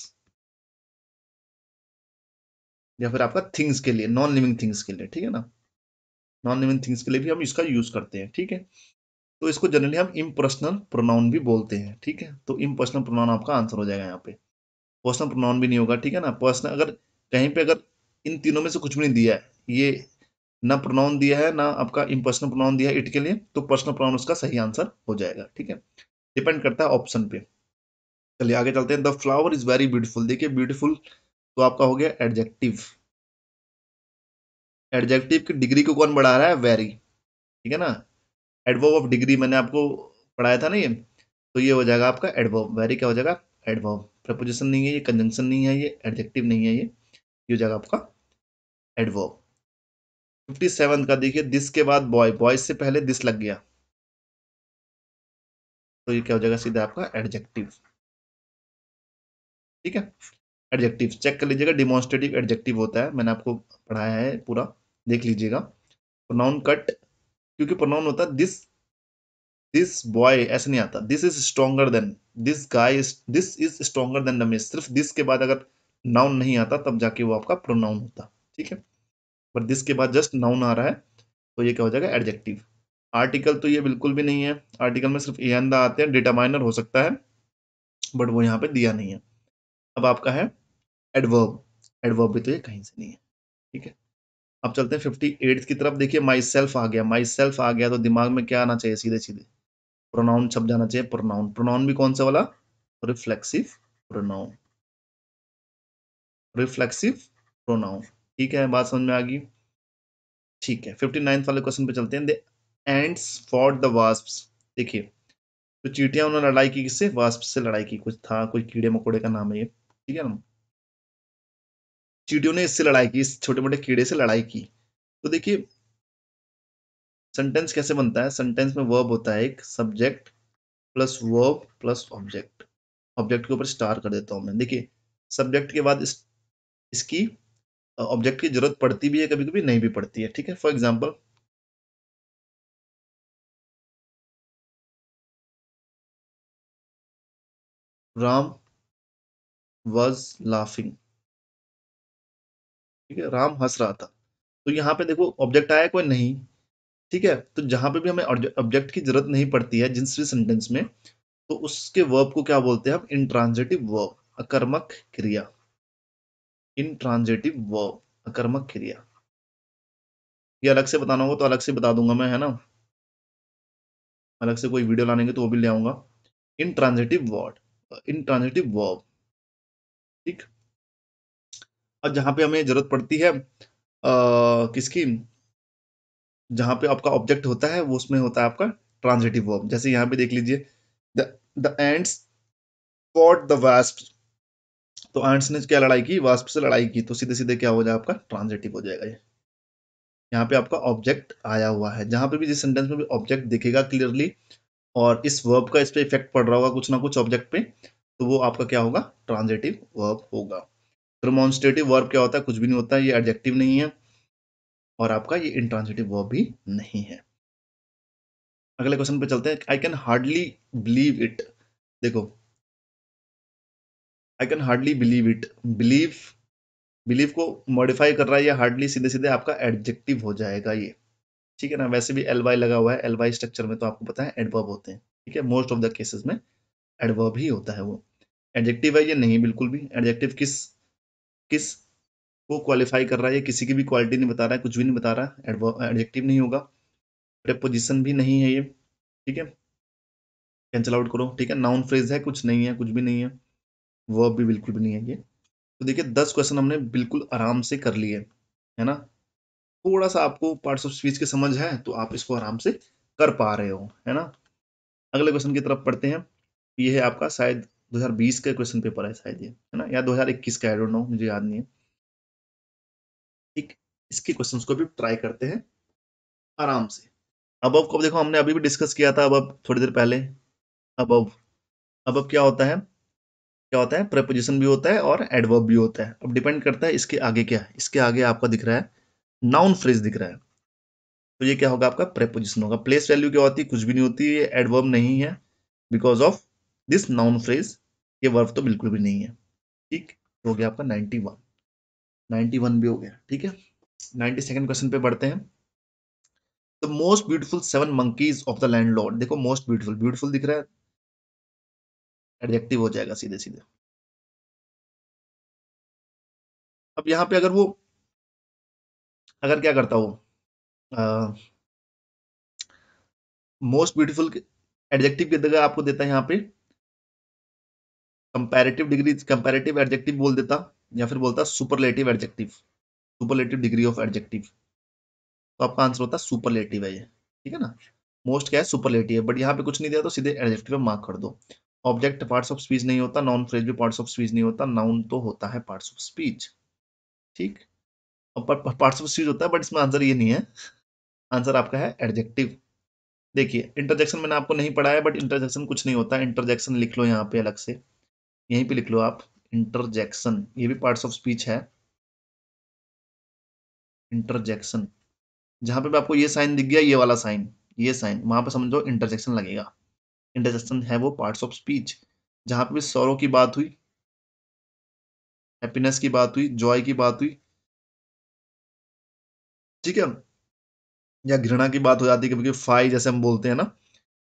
या फिर आपका थिंग्स के लिए नॉन लिविंग थिंग्स के लिए ठीक है ना नॉन लिविंग थिंग्स के लिए भी हम इसका यूज करते हैं ठीक है तो इसको जनरली हम इम्पर्सनल प्रोनाउन भी बोलते हैं ठीक है तो इम्पर्सनल प्रोनाउन आपका आंसर हो जाएगा यहाँ पे पर्सनल प्रोनाउन भी नहीं होगा ठीक है ना पर्सनल अगर कहीं पे अगर इन तीनों में से कुछ भी नहीं दिया है ये ना प्रोनाउन दिया है ना आपका इम्पर्सनल प्रोनाउन दिया है इट के लिए तो पर्सनल प्रोनाउन उसका सही आंसर हो जाएगा ठीक है डिपेंड करता है ऑप्शन पे चलिए आगे चलते हैं the flower is very beautiful देखिए ब्यूटीफुल तो आपका हो गया एडजेक्टिव एडजेक्टिव की डिग्री को कौन बढ़ा रहा है वेरी ठीक है ना एडवर्ब ऑफ डिग्री मैंने आपको पढ़ाया था ना ये तो ये हो जाएगा आपका एडवर्ब वेरी क्या हो जाएगा एडवर्ब प्रपोजिशन नहीं है ये कंजंक्शन नहीं है ये एडजेक्टिव नहीं है ये ये हो जाएगा आपका एडवर्ब फिफ्टी सेवन का देखिए दिस के बाद बॉय बॉय से पहले दिस लग गया तो ये क्या हो जाएगा सीधा आपका एडजेक्टिव ठीक है एडजेक्टिव चेक कर लीजिएगा डिमॉन्स्ट्रेटिव एडजेक्टिव होता है मैंने आपको पढ़ाया है पूरा देख लीजिएगा प्रोनाउन कट क्योंकि प्रोनाउन होता है दिस दिस बॉय ऐसे नहीं आता this is stronger than this guy this is stronger than Ramesh सिर्फ दिस के बाद अगर नाउन नहीं आता तब जाके वो आपका प्रोनाउन होता ठीक है पर दिस के बाद जस्ट नाउन आ रहा है तो ये क्या हो जाएगा एडजेक्टिव आर्टिकल तो ये बिल्कुल भी नहीं है आर्टिकल में सिर्फ अंदा आते हैं डिटामाइनर हो सकता है बट वो यहाँ पे दिया नहीं है अब आपका है एडवर्ब एडवर्ब भी तो ये कहीं से नहीं है ठीक है अब चलते हैं फिफ्टी एट की तरफ देखिए माई सेल्फ आ गया माई सेल्फ आ गया तो दिमाग में क्या आना चाहिए सीधे सीधे प्रोनाउन छप जाना चाहिए प्रोनाउन प्रोनाउन भी कौन सा वाला रिफ्लेक्सिव प्रोनाउन रिफ्लेक्सिव प्रोनाउन ठीक है बात समझ में आ गई ठीक है फिफ्टी नाइन्थ वाले क्वेश्चन पे चलते हैं the ants fought the wasp देखिए तो चीटियां उन्होंने लड़ाई की किससे वास्प से लड़ाई की कुछ था कोई कीड़े मकोड़े का नाम है ये ठीक है ना चीटियों ने इससे लड़ाई की इस छोटे मोटे कीड़े से लड़ाई की तो देखिए सेंटेंस कैसे बनता है सेंटेंस में वर्ब होता है एक subject plus verb plus object object के ऊपर स्टार कर देता हूं मैं देखिए सब्जेक्ट के बाद इस, इसकी ऑब्जेक्ट की जरूरत पड़ती भी है कभी कभी नहीं भी पड़ती है ठीक है for example Ram was laughing ठीक है राम हंस रहा था तो यहाँ पे देखो ऑब्जेक्ट आया कोई नहीं ठीक है तो जहां पे भी हमें ऑब्जेक्ट की जरूरत नहीं पड़ती है जिस भी सेंटेंस में तो उसके वर्ब को क्या बोलते हैं हम इंट्रांजिटिव वर्ब अकर्मक क्रिया इंट्रांजिटिव वर्ब अकर्मक क्रिया ये अलग से बताना होगा तो अलग से बता दूंगा मैं है ना अलग से कोई वीडियो लानेंगे तो वो भी ले आऊंगा intransitive word intransitive verb ठीक और जहां पे हमें जरूरत पड़ती है आ, किसकी जहां पे आपका ऑब्जेक्ट होता है वो उसमें होता है आपका ट्रांजिटिव वर्ब जैसे यहां पे देख लीजिए the ants fought the wasp तो एंड्स ने क्या लड़ाई की वास्प से लड़ाई की तो सीधे सीधे क्या हो जाए आपका ट्रांजिटिव हो जाएगा ये यहाँ पे आपका ऑब्जेक्ट आया हुआ है जहां पे भी जिस सेंटेंस में भी ऑब्जेक्ट दिखेगा क्लियरली और इस वर्ब का इस पर इफेक्ट पड़ रहा होगा कुछ ना कुछ ऑब्जेक्ट पे तो वो आपका क्या होगा ट्रांजेटिव वर्ब होगा प्रमोन्स्ट्रेटिव तो वर्ब क्या होता है कुछ भी नहीं होता ये एडजेक्टिव नहीं है और आपका ये इंट्रांजेटिव वर्ब भी नहीं है अगले क्वेश्चन पे चलते हैं I can hardly believe it देखो I can hardly believe it believe believe को मॉडिफाई कर रहा है या हार्डली सीधे सीधे आपका एडजेक्टिव हो जाएगा ये ठीक है ना वैसे भी एल वाई लगा हुआ है एल वाई स्ट्रक्चर में तो आपको पता है एडवर्ब होते हैं ठीक है मोस्ट ऑफ द केसेस में एडवर्ब ही होता है वो एडजेक्टिव है ये नहीं बिल्कुल भी एडजेक्टिव किस किस को क्वालिफाई कर रहा है ये किसी की भी क्वालिटी नहीं बता रहा है कुछ भी नहीं बता रहा है एडजेक्टिव नहीं होगा प्रेपोजिशन भी नहीं है ये ठीक है कैंसिल आउट करो ठीक है नाउन फ्रेज है कुछ नहीं है कुछ भी नहीं है वर्ब भी बिल्कुल भी नहीं है ये तो देखिए दस क्वेश्चन हमने बिल्कुल आराम से कर लिए है ना थोड़ा सा आपको पार्ट्स ऑफ स्पीच की समझ है तो आप इसको आराम से कर पा रहे हो है ना अगले क्वेश्चन की तरफ पढ़ते हैं ये है आपका शायद 2020 का क्वेश्चन पेपर है शायद ये है ना या 2021 का आई डोंट नो मुझे याद नहीं है ठीक इसके क्वेश्चन को भी ट्राई करते हैं आराम से अब अब को देखो हमने अभी भी डिस्कस किया था अब अब थोड़ी देर पहले अब अब अब अब क्या होता है क्या होता है प्रपोजिशन भी होता है और एडवर्ब भी होता है अब डिपेंड करता है इसके आगे क्या है इसके आगे आपका दिख रहा है नाउन फ्रेज दिख रहा है तो ये क्या होगा आपका प्रपोजिशन होगा प्लेस वैल्यू क्या होती है कुछ भी नहीं होती ये एडवर्ब नहीं है because of this noun phrase ये वर्ब तो बिल्कुल भी नहीं है ठीक हो गया आपका नाइन्टी वन नाइन्टी वन भी हो गया ठीक है नाइन्टी सेकेंड क्वेश्चन पे बढ़ते हैं the most beautiful seven monkeys of the landlord देखो मोस्ट ब्यूटीफुल ब्यूटीफुल दिख रहा है एडजेक्टिव हो जाएगा सीधे सीधे अब यहाँ पे अगर वो अगर क्या करता वो मोस्ट ब्यूटीफुल एडजेक्टिव की जगह आपको देता है यहाँ पे कंपेरेटिव डिग्री कंपेरेटिव एडजेक्टिव बोल देता या फिर बोलता superlative adjective superlative degree of adjective तो आपका आंसर होता है सुपरलेटिव है ये ठीक है ना मोस्ट क्या है सुपरलेटिव है बट यहाँ पे कुछ नहीं दिया तो सीधे एडजेक्टिव में मार्क कर दो ऑब्जेक्ट पार्ट्स ऑफ स्पीच नहीं होता नॉन फ्रेज भी पार्ट्स ऑफ स्पीच नहीं होता नाउन तो होता है पार्ट्स ऑफ स्पीच ठीक पार्ट्स ऑफ स्पीच होता है बट इसमें आंसर ये नहीं है आंसर आपका है एडजेक्टिव देखिए इंटरजेक्शन मैंने आपको नहीं पढ़ाया बट इंटरजेक्शन कुछ नहीं होता इंटरजेक्शन लिख लो यहाँ पे अलग से यहीं पे लिख लो आप इंटरजेक्शन ये भी पार्ट्स ऑफ स्पीच है इंटरजेक्शन जहां पे भी आपको ये साइन दिख गया ये वाला साइन ये साइन वहां पे समझो इंटरजेक्शन लगेगा इंटरजेक्शन है वो पार्ट्स ऑफ स्पीच जहां पे भी सौरों की बात हुई हैप्पीनेस की बात हुई जॉय की बात हुई ठीक है या घृणा की बात हो जाती है कभी कभी फाई जैसे हम बोलते हैं ना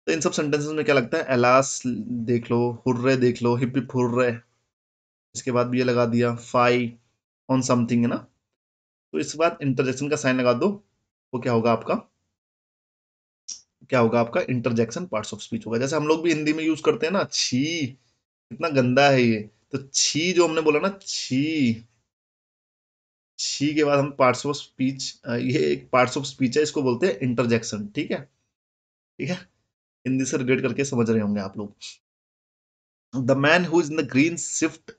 तो इन सब सेंटेंसेस में क्या लगता है अलास देख लो हुर्रे देख लो हिप हिप हुर्रे इसके बाद भी ये लगा दिया फाई ऑन समथिंग है ना तो इसके बाद इंटरजेक्शन का साइन लगा दो वो क्या होगा आपका क्या होगा आपका इंटरजेक्शन पार्ट्स ऑफ स्पीच होगा जैसे हम लोग भी हिंदी में यूज करते हैं ना छी कितना गंदा है ये तो छी जो हमने बोला ना छी छी के बाद हम पार्ट्स ऑफ स्पीच ये एक पार्ट्स ऑफ स्पीच है इसको बोलते हैं इंटरजेक्शन ठीक है ठीक है हिंदी से रिलेट करके समझ रहे होंगे आप लोग the man who is in the green shift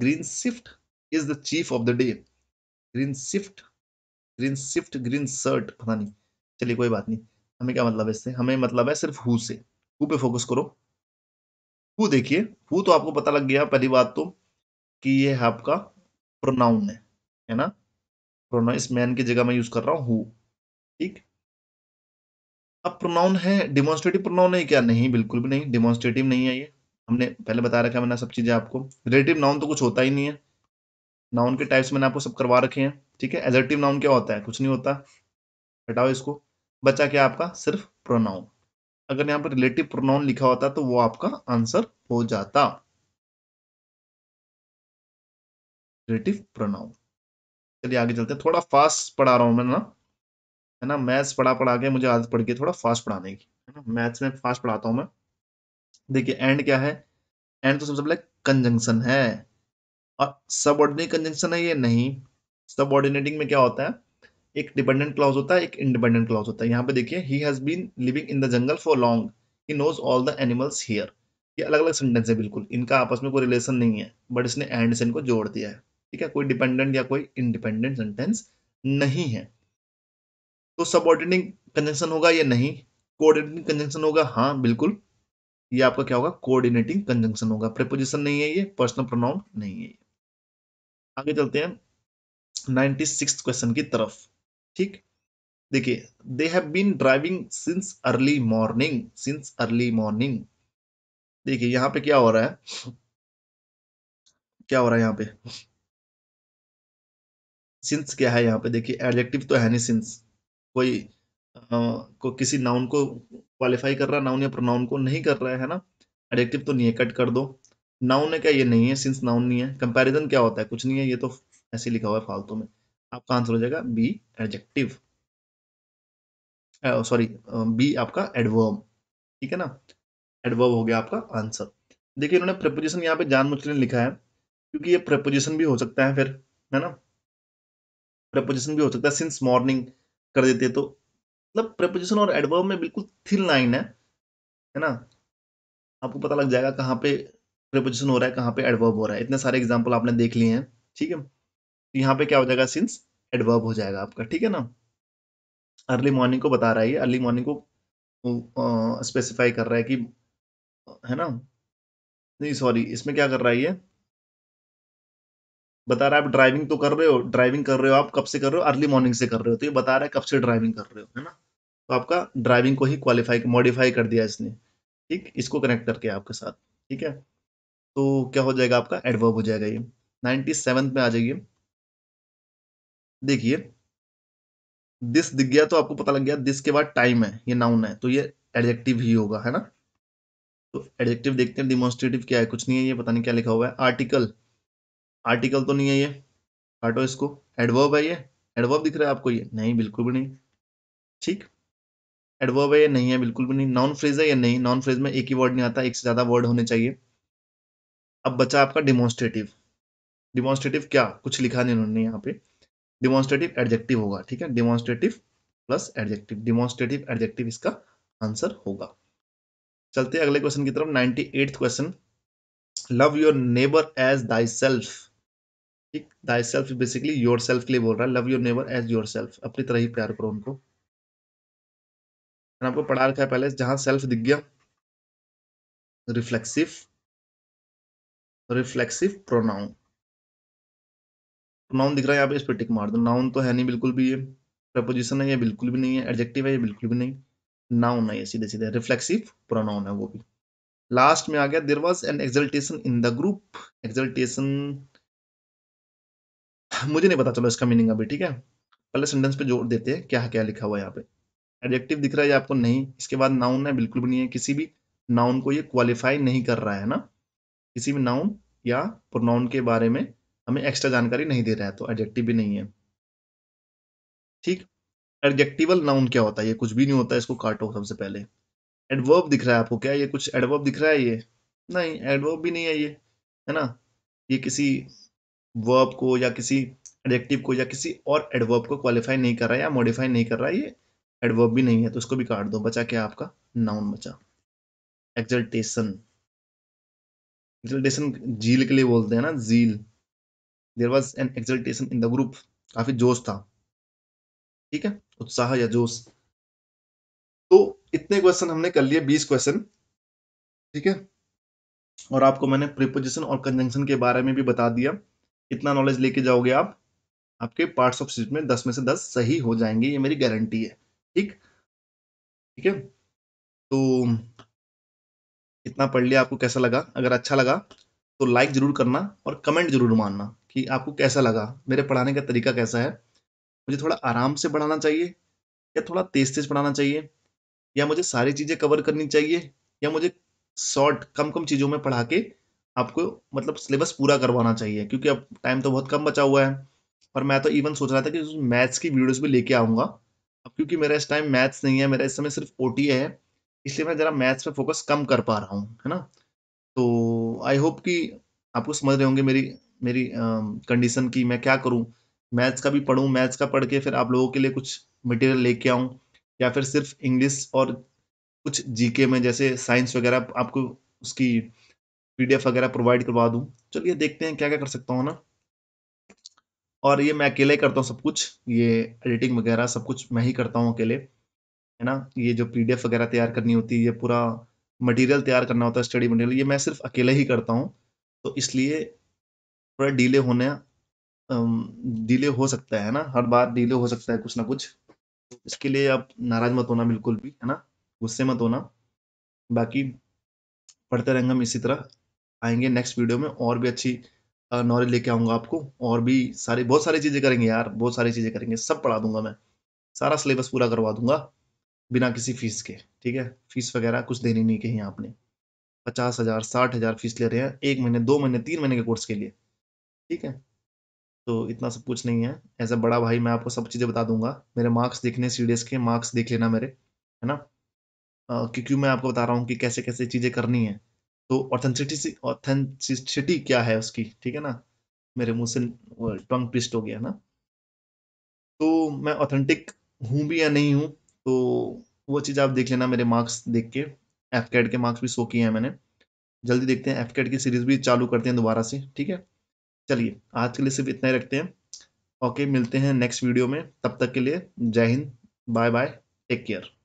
green shift is the chief of the day green shift green shift green shirt पता नहीं चलिए कोई बात नहीं हमें क्या मतलब है इससे हमें मतलब है सिर्फ हु से हु पे फोकस करो हु देखिए हु तो आपको पता लग गया पहली बात तो कि ये है आपका प्रोनाउन है है ना प्रोनाउन इस मैन की जगह मैं यूज कर रहा हूँ हु ठीक अब प्रोनाउन है डिमॉन्स्ट्रेटिव प्रोनाउन है क्या नहीं बिल्कुल भी नहीं डिमॉन्स्ट्रेटिव नहीं है ये हमने पहले बता रखा मैंने सब चीज़ें आपको रिलेटिव नाउन तो कुछ होता ही नहीं है नाउन के टाइप्स मैंने आपको सब करवा रखे हैं ठीक है एजर्टिव नाउन क्या होता है कुछ नहीं होता हटाओ इसको बचा क्या आपका सिर्फ प्रोनाउन अगर यहाँ पर रिलेटिव प्रोनाउन लिखा होता तो वो आपका आंसर हो जाता रिलेटिव प्रोनाउन चलिए आगे चलते हैं थोड़ा फास्ट पढ़ा रहा हूं मैं ना है ना मैथ्स पढ़ा पढ़ा के मुझे आदत पड़ गई थोड़ा फास्ट पढ़ाने की है ना मैथ्स में फास्ट पढ़ाता हूँ मैं देखिए एंड क्या है एंड तो सबसे पहले कंजंक्शन है और सबऑर्डिनेट कंजंक्शन है ये नहीं सबऑर्डिनेटिंग में क्या होता है एक डिपेंडेंट क्लॉज होता है एक इंडिपेंडेंट क्लॉज होता है यहाँ पे देखिए he has been living in the jungle for long he knows all the animals here ये अलग अलग सेंटेंस है बिल्कुल इनका आपस में कोई रिलेशन नहीं है बट इसने एंड से इनको जोड़ दिया है ठीक है कोई डिपेंडेंट या कोई इंडिपेंडेंट सेंटेंस नहीं है तो सबऑर्डिनेटिंग कंजंक्शन होगा या नहीं कोऑर्डिनेटिंग कंजंक्शन होगा हाँ बिल्कुल ये आपका क्या होगा कोऑर्डिनेटिंग कंजंक्शन होगा प्रेपोजिशन नहीं है ये पर्सनल प्रोनाउन नहीं है ये आगे चलते हैं नाइन्टी सिक्स क्वेश्चन की तरफ ठीक देखिए they have been driving since early morning since early morning देखिए यहाँ पे क्या हो रहा है क्या हो रहा है यहाँ पे सिंस क्या है यहाँ पे देखिए एडजेक्टिव तो है नहीं सिंस कोई आ, को किसी नाउन को क्वालिफाई कर रहा है नाउन या प्रोनाउन को नहीं कर रहा है, ना एडेक्टिव तो नहीं है कट कर दो नाउन है क्या ये नहीं है सिंस नाउन नहीं है कंपैरिजन क्या होता है कुछ नहीं है ये तो ऐसे लिखा हुआ है फालतू में आपका आंसर हो जाएगा बी एडजेक्टिव सॉरी बी आपका एडवर्ब ठीक है ना एडवर्ब हो गया आपका आंसर देखिए इन्होंने प्रपोजिशन यहाँ पे जान के लिखा है क्योंकि ये प्रपोजिशन भी हो सकता है फिर है ना प्रपोजिशन भी हो सकता है सिंस मॉर्निंग कर देते तो मतलब प्रपोजिशन और एडवर्ब में बिल्कुल थिन लाइन है है ना आपको पता लग जाएगा कहाँ पे प्रपोजिशन हो रहा है कहाँ पे एडवर्ब हो रहा है इतने सारे एग्जाम्पल आपने देख लिए हैं ठीक है तो यहाँ पे क्या हो जाएगा सिंस एडवर्ब हो जाएगा आपका ठीक है ना अर्ली मॉर्निंग को बता रहा है अर्ली मॉर्निंग को स्पेसिफाई कर रहा है कि है ना नहीं सॉरी इसमें क्या कर रहा है बता रहा है आप ड्राइविंग तो कर रहे हो ड्राइविंग कर रहे हो आप कब से कर रहे हो अर्ली मॉर्निंग से कर रहे हो तो ये बता रहा है कब से ड्राइविंग कर रहे हो है ना तो आपका ड्राइविंग को ही क्वालिफाई मॉडिफाई कर दिया इसने ठीक इसको कनेक्ट करके आपके साथ ठीक है तो क्या हो जाएगा आपका एडवर्ब हो जाएगा ये नाइन्टी सेवन में आ जाइए देखिए दिस दिख गया तो आपको पता लग गया दिस के बाद टाइम है ये नाउन है तो ये एडजेक्टिव ही होगा है ना तो एडजेक्टिव देखते हैं डिमोन्स्ट्रेटिव क्या है कुछ नहीं है ये पता नहीं क्या लिखा हुआ है आर्टिकल आर्टिकल तो नहीं है ये काटो इसको एडवर्ब है ये एडवर्ब दिख रहा है आपको ये नहीं बिल्कुल भी नहीं ठीक एडवर्ब है ये नहीं है बिल्कुल भी नहीं नॉन फ्रेज है या नहीं नॉन फ्रेज में एक ही वर्ड नहीं आता एक से ज़्यादा वर्ड होने चाहिए अब बचा आपका डिमॉन्स्ट्रेटिव डिमॉन्स्ट्रेटिव क्या कुछ लिखा नहीं उन्होंने यहाँ पे डिमॉन्स्ट्रेटिव एडजेक्टिव होगा ठीक है demonstrative plus adjective demonstrative adjective इसका आंसर होगा चलते अगले क्वेश्चन की तरफ eight question love your neighbour as thyself ठीक thyself basically yourself के लिए बोल रहा है love your neighbour as yourself अपनी तरह ही प्यार करो उनको मैंने आपको पढ़ा रखा है पहले जहां सेल्फ दिख गया रिफ्लेक्सिव रिफ्लेक्सिव प्रोनाउन प्रोनाउन दिख रहा है यहाँ पे इस पर टिक मार दो नाउन तो है नहीं बिल्कुल भी ये प्रपोजिशन है ये बिल्कुल भी नहीं है एडजेक्टिव है ये बिल्कुल भी नहीं नाउन है ये सीधे सीधे रिफ्लेक्सिव प्रोनाउन है वो भी लास्ट में आ गया there was an exultation in the group exultation मुझे नहीं पता चलो इसका मीनिंग अभी ठीक है पहले सेंटेंस पे जोर देते हैं क्या क्या लिखा हुआ है यहाँ पे एडजेक्टिव दिख रहा है आपको नहीं इसके बाद नाउन है बिल्कुल भी नहीं है किसी भी नाउन को ये क्वालिफाई नहीं कर रहा है ना किसी भी नाउन या प्रोनाउन के बारे में हमें एक्स्ट्रा जानकारी नहीं दे रहा है तो एडजेक्टिव भी नहीं है ठीक एडजेक्टिवल नाउन क्या होता है ये कुछ भी नहीं होता इसको काटो सबसे पहले एडवर्ब दिख रहा है आपको क्या ये कुछ एडवर्ब दिख रहा है ये नहीं एडवर्ब भी नहीं है ये है ना ये किसी वर्ब को या किसी एडजेक्टिव को या किसी और एडवर्ब को क्वालिफाई नहीं कर रहा है या मॉडिफाई नहीं कर रहा है ये एडवर्ब भी नहीं है तो उसको भी काट दो बचा क्या आपका नाउन बचा एक्जल्टेशन एक्जल्टेशन झील के लिए बोलते हैं ना झील there was an exultation in the group काफी जोश था ठीक है उत्साह या जोश तो इतने क्वेश्चन हमने कर लिए बीस क्वेश्चन ठीक है और आपको मैंने प्रिपोजिशन और कंजंक्शन के बारे में भी बता दिया कितना नॉलेज लेके जाओगे आप आपके पार्ट्स ऑफ स्पीच में दस में से दस सही हो जाएंगे ये मेरी गारंटी है ठीक ठीक है तो इतना पढ़ लिया आपको कैसा लगा अगर अच्छा लगा तो लाइक ज़रूर करना और कमेंट ज़रूर मानना कि आपको कैसा लगा मेरे पढ़ाने का तरीका कैसा है मुझे थोड़ा आराम से पढ़ाना चाहिए या थोड़ा तेज तेज पढ़ाना चाहिए या मुझे सारी चीज़ें कवर करनी चाहिए या मुझे शॉर्ट कम कम चीज़ों में पढ़ा के आपको मतलब सिलेबस पूरा करवाना चाहिए क्योंकि अब टाइम तो बहुत कम बचा हुआ है पर मैं तो इवन सोच रहा था कि मैथ्स की वीडियोस भी लेके आऊँगा अब क्योंकि मेरा इस टाइम मैथ्स नहीं है मेरा इस समय सिर्फ ओ है इसलिए मैं ज़रा मैथ्स पर फोकस कम कर पा रहा हूँ है ना तो आई होप कि आपको समझ रहे होंगे मेरी मेरी कंडीशन की मैं क्या करूँ मैथ्स का भी पढ़ूँ मैथ्स का पढ़ के फिर आप लोगों के लिए कुछ मटेरियल लेके आऊँ या फिर सिर्फ इंग्लिश और कुछ जीके में जैसे साइंस वगैरह आपको उसकी पीडीएफ वगैरह प्रोवाइड करवा दूँ चलिए देखते हैं क्या क्या कर सकता हूँ ना और ये मैं अकेले करता हूँ सब कुछ ये एडिटिंग वगैरह सब कुछ मैं ही करता हूँ अकेले है ना ये जो पीडीएफ वगैरह तैयार करनी होती है ये पूरा मटेरियल तैयार करना होता है स्टडी मटेरियल ये मैं सिर्फ अकेले ही करता हूँ तो इसलिए थोड़ा डीले होने डीले हो सकता है ना हर बार डीले हो सकता है कुछ ना कुछ इसके लिए आप नाराज मत होना बिल्कुल भी है ना गुस्से मत होना बाकी पढ़ते रहेंगे हम इसी तरह आएंगे नेक्स्ट वीडियो में और भी अच्छी नॉलेज लेके आऊँगा आपको और भी सारी बहुत सारी चीज़ें करेंगे यार बहुत सारी चीज़ें करेंगे सब पढ़ा दूंगा मैं सारा सिलेबस पूरा करवा दूंगा बिना किसी फीस के ठीक है फीस वगैरह कुछ देनी नहीं कहीं आपने पचास हज़ार साठ हज़ार फीस ले रहे हैं एक महीने दो महीने तीन महीने के कोर्स के लिए ठीक है तो इतना सब कुछ नहीं है एज अ बड़ा भाई मैं आपको सब चीज़ें बता दूंगा मेरे मार्क्स देखने सी के मार्क्स देख लेना मेरे है ना क्योंकि मैं आपको बता रहा हूँ कि कैसे कैसे चीज़ें करनी है तो ऑथेंटिसिटी ऑथेंटिसिटी क्या है उसकी ठीक है ना मेरे मुंह से टंग ट्विस्ट हो गया ना तो मैं ऑथेंटिक हूँ भी या नहीं हूँ तो वो चीज़ आप देख लेना मेरे मार्क्स देख के एफ कैड के मार्क्स भी शो किए हैं मैंने जल्दी देखते हैं एफ कैड की सीरीज़ भी चालू करते हैं दोबारा से ठीक है चलिए आज के लिए सिर्फ इतना ही रखते हैं ओके मिलते हैं नेक्स्ट वीडियो में तब तक के लिए जय हिंद बाय बाय टेक केयर